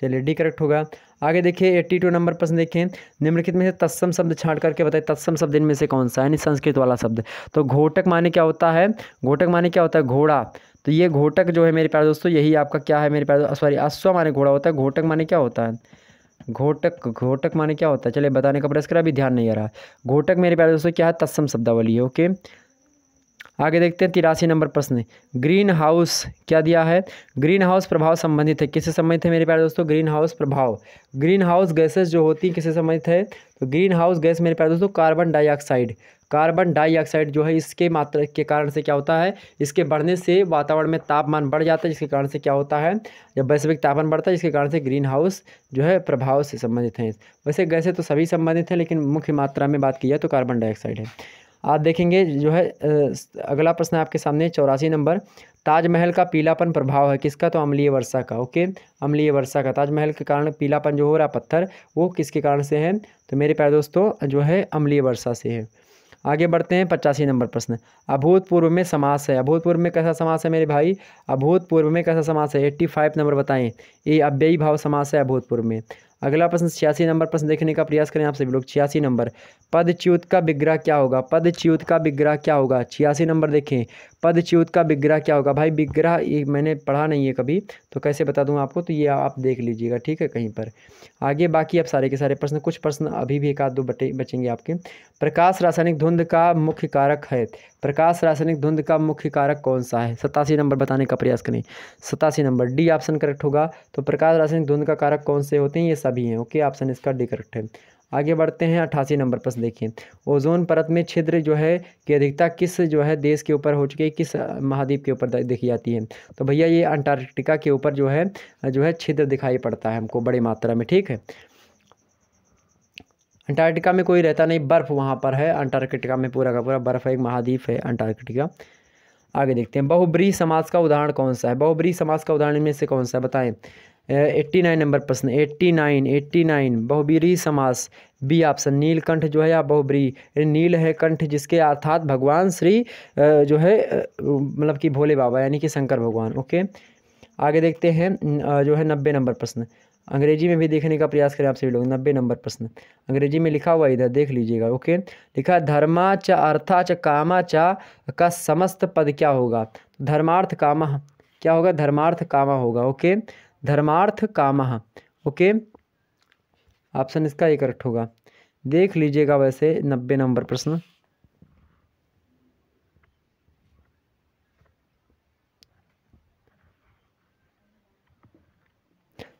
चलिए डी करेक्ट होगा आगे देखिए एट्टी टू नंबर प्रश्न देखें निम्नलिखित में से तत्सम शब्द छाँट करके बताए तत्सम शब्द इनमें से कौन सा यानी संस्कृत वाला शब्द तो घोटक माने क्या होता है घोटक माने क्या होता है घोड़ा तो ये घोटक जो है मेरे प्यारे दोस्तों यही आपका क्या है मेरे प्यारे सॉरी अश्व माने घोड़ा होता है घोटक माने क्या होता है घोटक घोटक माने क्या होता है चलिए बताने का प्रयास करा अभी ध्यान नहीं आ रहा घोटक मेरे प्यारे दोस्तों क्या है तत्सम शब्दावली है ओके आगे देखते हैं तिरासी नंबर प्रश्न ग्रीन हाउस क्या दिया है ग्रीन हाउस प्रभाव संबंधित है किससे संबंधित है मेरे प्यारे दोस्तों ग्रीन हाउस प्रभाव ग्रीन हाउस गैसेस जो होती हैं किससे संबंधित है तो ग्रीन हाउस गैस मेरे प्यारे दोस्तों कार्बन डाइऑक्साइड कार्बन डाइऑक्साइड जो है इसके मात्रा के कारण से क्या होता है इसके बढ़ने से वातावरण में तापमान बढ़ जाता है जिसके कारण से क्या होता है जब वैश्विक तापमान बढ़ता है जिसके कारण से ग्रीन हाउस जो है प्रभाव से संबंधित हैं वैसे गैसें तो सभी संबंधित हैं लेकिन मुख्य मात्रा में बात की जाए तो कार्बन डाइऑक्साइड है आप देखेंगे जो है अगला प्रश्न आपके सामने चौरासी नंबर ताजमहल का पीलापन प्रभाव है किसका तो अम्लीय वर्षा का ओके अम्लीय वर्षा का ताजमहल के कारण पीलापन जो हो रहा पत्थर वो किसके कारण से है तो मेरे प्यारे दोस्तों जो है अम्लीय वर्षा से है आगे बढ़ते हैं पचासी नंबर प्रश्न अभूतपूर्व में समास है अभूतपूर्व में कैसा समास है मेरे भाई अभूतपूर्व में कैसा समास है एट्टी फाइव नंबर बताएं ये अव्ययी भाव समास है अभूतपूर्व में अगला प्रश्न छियासी नंबर प्रश्न देखने का प्रयास करें आप सभी लोग छियासी नंबर पदच्युत का विग्रह क्या होगा पदच्युत का विग्रह क्या होगा छियासी नंबर देखें पदच्युत का विग्रह क्या होगा भाई विग्रह ये मैंने पढ़ा नहीं है कभी तो कैसे बता दूँ आपको तो ये आप देख लीजिएगा ठीक है कहीं पर आगे बाकी आप सारे के सारे प्रश्न कुछ प्रश्न अभी भी एक आध दो बटे बचेंगे आपके प्रकाश रासायनिक धुंध का मुख्य कारक है प्रकाश रासायनिक धुंध का मुख्य कारक कौन सा है सतासी नंबर बताने का प्रयास करें सतासी नंबर डी ऑप्शन करेक्ट होगा तो प्रकाश रासायनिक धुंध का कारक कौन से होते हैं ये सभी हैं ओके ऑप्शन इसका डी करेक्ट है आगे बढ़ते हैं अट्ठासी नंबर प्रश्न देखिए ओजोन परत में छिद्र जो है कि अधिकता किस जो है देश के ऊपर हो चुकी है किस महाद्वीप के ऊपर देखी जाती है तो भैया ये अंटार्कटिका के ऊपर जो है जो है छिद्र दिखाई पड़ता है हमको बड़ी मात्रा में ठीक है अंटार्कटिका में कोई रहता नहीं बर्फ़ वहाँ पर है अंटार्कटिका में पूरा का पूरा बर्फ़ है एक महाद्वीप है अंटार्कटिका आगे देखते हैं बहुब्री समाज का उदाहरण कौन सा है बहुब्री समाज का उदाहरण में से कौन सा है बताएं एट्टी नाइन नंबर प्रश्न एट्टी नाइन एट्टी नाइन बहुबीरी समास बी ऑप्शन नीलकंठ जो है या बहुबरी नील है कंठ जिसके अर्थात भगवान श्री जो है मतलब कि भोले बाबा यानी कि शंकर भगवान ओके आगे देखते हैं जो है नब्बे नंबर प्रश्न अंग्रेजी में भी देखने का प्रयास करें आप सभी लोग नब्बे नंबर प्रश्न अंग्रेजी में लिखा हुआ इधर देख लीजिएगा ओके लिखा धर्मा च अर्था च कामा चा का समस्त पद क्या होगा धर्मार्थ कामा क्या होगा धर्मार्थ कामा होगा ओके धर्मार्थ कामः ओके ऑप्शन इसका एक करेक्ट होगा देख लीजिएगा वैसे नब्बे नंबर प्रश्न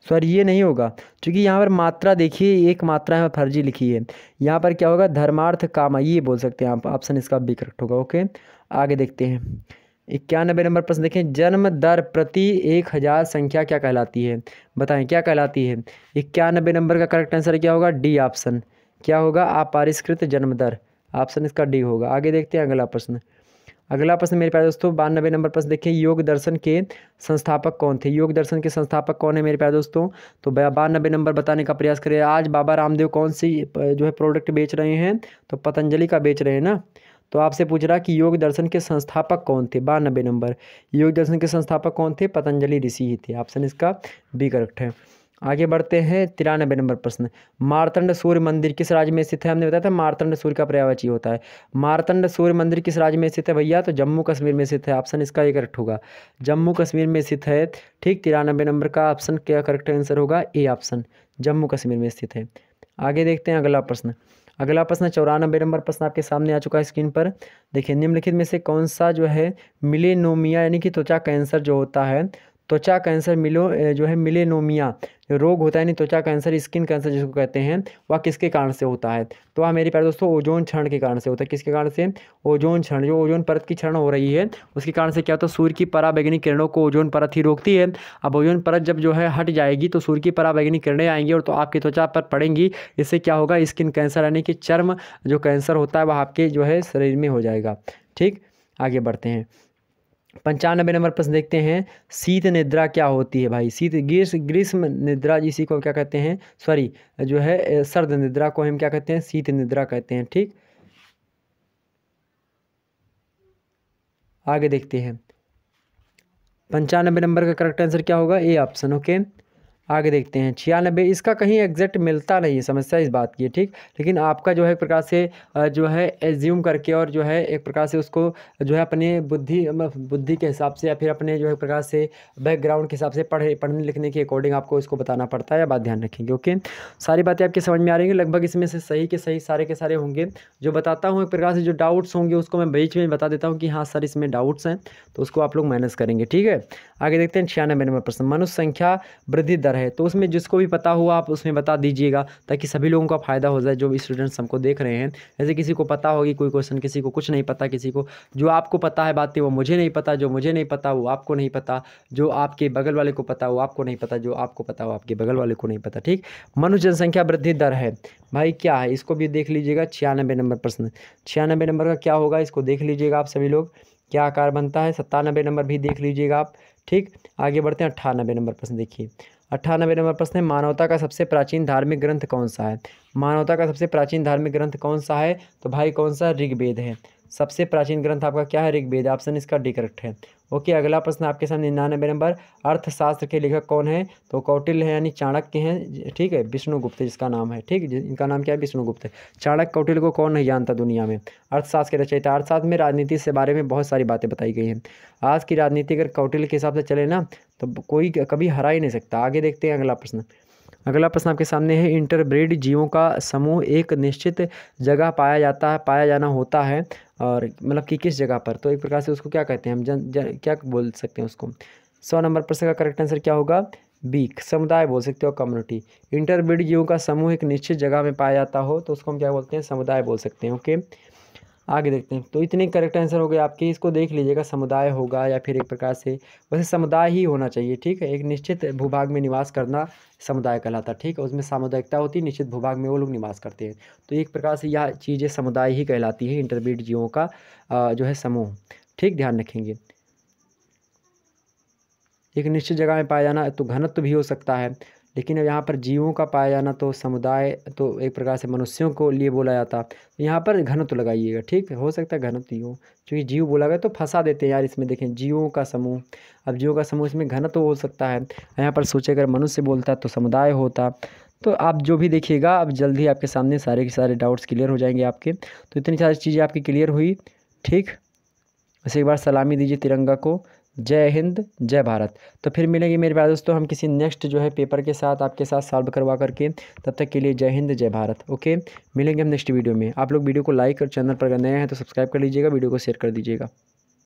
सॉरी ये नहीं होगा क्योंकि यहाँ पर मात्रा देखिए एक मात्रा है फर्जी लिखी है यहाँ पर क्या होगा धर्मार्थ कामा ये बोल सकते हैं आप ऑप्शन इसका भी करेक्ट होगा ओके आगे देखते हैं इक्यानबे नंबर प्रश्न देखें जन्म दर प्रति एक हज़ार संख्या क्या कहलाती है बताएं क्या कहलाती है इक्यानबे नंबर का करेक्ट आंसर क्या होगा डी ऑप्शन क्या होगा अपारिष्कृत जन्म दर ऑप्शन इसका डी होगा आगे देखते हैं अगला प्रश्न अगला प्रश्न मेरे प्यारे दोस्तों बानबे नंबर प्रश्न देखें योग दर्शन के संस्थापक कौन थे योग दर्शन के संस्थापक कौन है मेरे प्यारे दोस्तों तो बानबे नंबर बताने का प्रयास करें आज बाबा रामदेव कौन सी जो है प्रोडक्ट बेच रहे हैं तो पतंजलि का बेच रहे हैं ना तो आपसे पूछ रहा कि योग दर्शन के संस्थापक कौन थे बानबे नंबर योग दर्शन के संस्थापक कौन थे पतंजलि ऋषि ही थे ऑप्शन इसका बी करेक्ट है आगे बढ़ते हैं तिरानबे नंबर प्रश्न मारतंड सूर्य मंदिर किस राज्य में स्थित है हमने बताया था मारतंड सूर्य का पर्यावाची होता है मारतंड सूर्य मंदिर किस राज्य में स्थित है भैया तो जम्मू कश्मीर में स्थित है ऑप्शन इसका ये करेक्ट होगा जम्मू कश्मीर में स्थित है ठीक तिरानबे नंबर का ऑप्शन क्या करेक्ट आंसर होगा ए ऑप्शन जम्मू कश्मीर में स्थित है आगे देखते हैं अगला प्रश्न अगला प्रश्न चौरानबे नंबर प्रश्न आपके सामने आ चुका है स्क्रीन पर देखिए निम्नलिखित में से कौन सा जो है मिलेनोमिया यानी कि त्वचा कैंसर जो होता है त्वचा कैंसर मिलो जो है मिलेनोमिया रोग होता है नहीं त्वचा कैंसर स्किन कैंसर जिसको कहते हैं वह किसके कारण से होता है तो वह मेरे प्यारे दोस्तों ओजोन क्षण के कारण से होता है किसके कारण से ओजोन क्षण जो ओजोन परत की क्षण हो रही है उसके कारण से क्या होता है सूर्य की पराबैगनी किरणों को ओजोन परत ही रोकती है अब ओजोन परत जब जो है हट जाएगी तो सूर्य की पराबैगनी किरणें आएंगी और तो आपकी त्वचा पर पड़ेंगी इससे क्या होगा स्किन कैंसर यानी कि चर्म जो कैंसर होता है वह आपके जो है शरीर में हो जाएगा ठीक आगे बढ़ते हैं पंचानबे नंबर प्रश्न देखते हैं शीत निद्रा क्या होती है भाई शीत ग्रीष्म ग्रीष्म निद्रा जिसी को क्या कहते हैं सॉरी जो है सर्द निद्रा को हम क्या कहते हैं शीत निद्रा कहते हैं ठीक आगे देखते हैं पंचानबे नंबर का करेक्ट आंसर क्या होगा ए ऑप्शन ओके आगे देखते हैं छियानबे इसका कहीं एग्जैक्ट मिलता नहीं है समस्या इस बात की है ठीक लेकिन आपका जो है एक प्रकार से जो है एज्यूम करके और जो है एक प्रकार से उसको जो है अपने बुद्धि बुद्धि के हिसाब से या फिर अपने जो है प्रकार से बैकग्राउंड के हिसाब से पढ़े पढ़ने लिखने के अकॉर्डिंग आपको इसको बताना पड़ता है या बात ध्यान रखेंगे ओके सारी बातें आपकी समझ में आ रही है लगभग इसमें से सही के सही सारे के सारे होंगे जो बताता हूँ एक प्रकार से जो डाउट्स होंगे उसको मैं बीच में बता देता हूँ कि हाँ सर इसमें डाउट्स हैं तो उसको आप लोग माइनस करेंगे ठीक है आगे देखते हैं छियानबे नंबर प्रश्न मनुष्य संख्या वृद्धि दर है तो उसमें जिसको भी पता हुआ आप उसमें बता दीजिएगा ताकि सभी लोगों का फ़ायदा हो जाए जो स्टूडेंट्स हमको देख रहे हैं जैसे किसी को पता होगी कोई क्वेश्चन किसी को कुछ नहीं पता किसी को जो आपको पता है बातें वो मुझे नहीं पता जो मुझे नहीं पता वो आपको नहीं पता जो आपके बगल वाले को पता वो आपको नहीं पता जो आपको पता वो आपके बगल वाले को नहीं पता ठीक मनु जनसंख्या वृद्धि दर है भाई क्या है इसको भी देख लीजिएगा छियानबे नंबर प्रश्न छियानबे नंबर का क्या होगा इसको देख लीजिएगा आप सभी लोग क्या आकार बनता है सत्तानबे नंबर भी देख लीजिएगा आप ठीक आगे बढ़ते हैं अट्ठानबे नंबर प्रश्न देखिए अट्ठानबे नंबर प्रश्न है मानवता का सबसे प्राचीन धार्मिक ग्रंथ कौन सा है मानवता का सबसे प्राचीन धार्मिक ग्रंथ कौन सा है तो भाई कौन सा ऋग्वेद है सबसे प्राचीन ग्रंथ आपका क्या है ऋग्वेद ऑप्शन इसका डी करेक्ट है ओके अगला प्रश्न आपके सामने निन्यानवे नंबर अर्थशास्त्र के लेखक कौन है तो कौटिल्य है यानी चाणक्य हैं ठीक है विष्णुगुप्त जिसका नाम है ठीक इनका नाम क्या है विष्णुगुप्त चाणक्य कौटिल्य को कौन नहीं जानता दुनिया में अर्थशास्त्र के रचयिता अर्थशास्त्र में राजनीति से बारे में बहुत सारी बातें बताई गई हैं आज की राजनीति अगर कौटिल्य के हिसाब से चले ना तो कोई कभी हरा ही नहीं सकता आगे देखते हैं अगला प्रश्न अगला प्रश्न आपके सामने है इंटरब्रीड जीवों का समूह एक निश्चित जगह पाया जाता है पाया जाना होता है और मतलब कि किस जगह पर तो एक प्रकार से उसको क्या कहते हैं हम जन, जन क्या बोल सकते हैं उसको सौ नंबर प्रश्न का करेक्ट आंसर क्या होगा बी समुदाय बोल सकते हो कम्युनिटी इंटरब्रीड जीवों का समूह एक निश्चित जगह में पाया जाता हो तो उसको हम क्या बोलते हैं समुदाय बोल सकते हैं ओके आगे देखते हैं तो इतने करेक्ट आंसर हो गए आपके इसको देख लीजिएगा समुदाय होगा या फिर एक प्रकार से वैसे समुदाय ही होना चाहिए ठीक है एक निश्चित भूभाग में निवास करना समुदाय कहलाता ठीक है उसमें सामुदायिकता होती है निश्चित भूभाग में वो लोग निवास करते हैं तो एक प्रकार से यह चीज़ें समुदाय ही कहलाती है इंटरब्रीड जीवों का जो है समूह ठीक ध्यान रखेंगे एक निश्चित जगह में पाया जाना तो घनत्व भी हो सकता है लेकिन अब यहाँ पर जीवों का पाया जाना तो समुदाय तो एक प्रकार से मनुष्यों को लिए बोला जाता तो यहाँ पर घनत्व लगाइएगा ठीक हो सकता है घनत्व ही हो क्योंकि जीव बोला गया तो फंसा देते हैं यार इसमें देखें जीवों का समूह अब जीवों का समूह इसमें घनत्व हो सकता है यहाँ पर सोचे अगर मनुष्य बोलता तो समुदाय होता तो आप जो भी देखिएगा अब ही आपके सामने सारे के सारे डाउट्स क्लियर हो जाएंगे आपके तो इतनी सारी चीज़ें आपकी क्लियर हुई ठीक बस एक बार सलामी दीजिए तिरंगा को जय हिंद जय भारत तो फिर मिलेंगे मेरे प्यारे दोस्तों हम किसी नेक्स्ट जो है पेपर के साथ आपके साथ सॉल्व करवा करके तब तक के लिए जय हिंद जय भारत ओके मिलेंगे हम नेक्स्ट वीडियो में आप लोग वीडियो को लाइक और चैनल पर अगर नए हैं तो सब्सक्राइब कर लीजिएगा वीडियो को शेयर कर दीजिएगा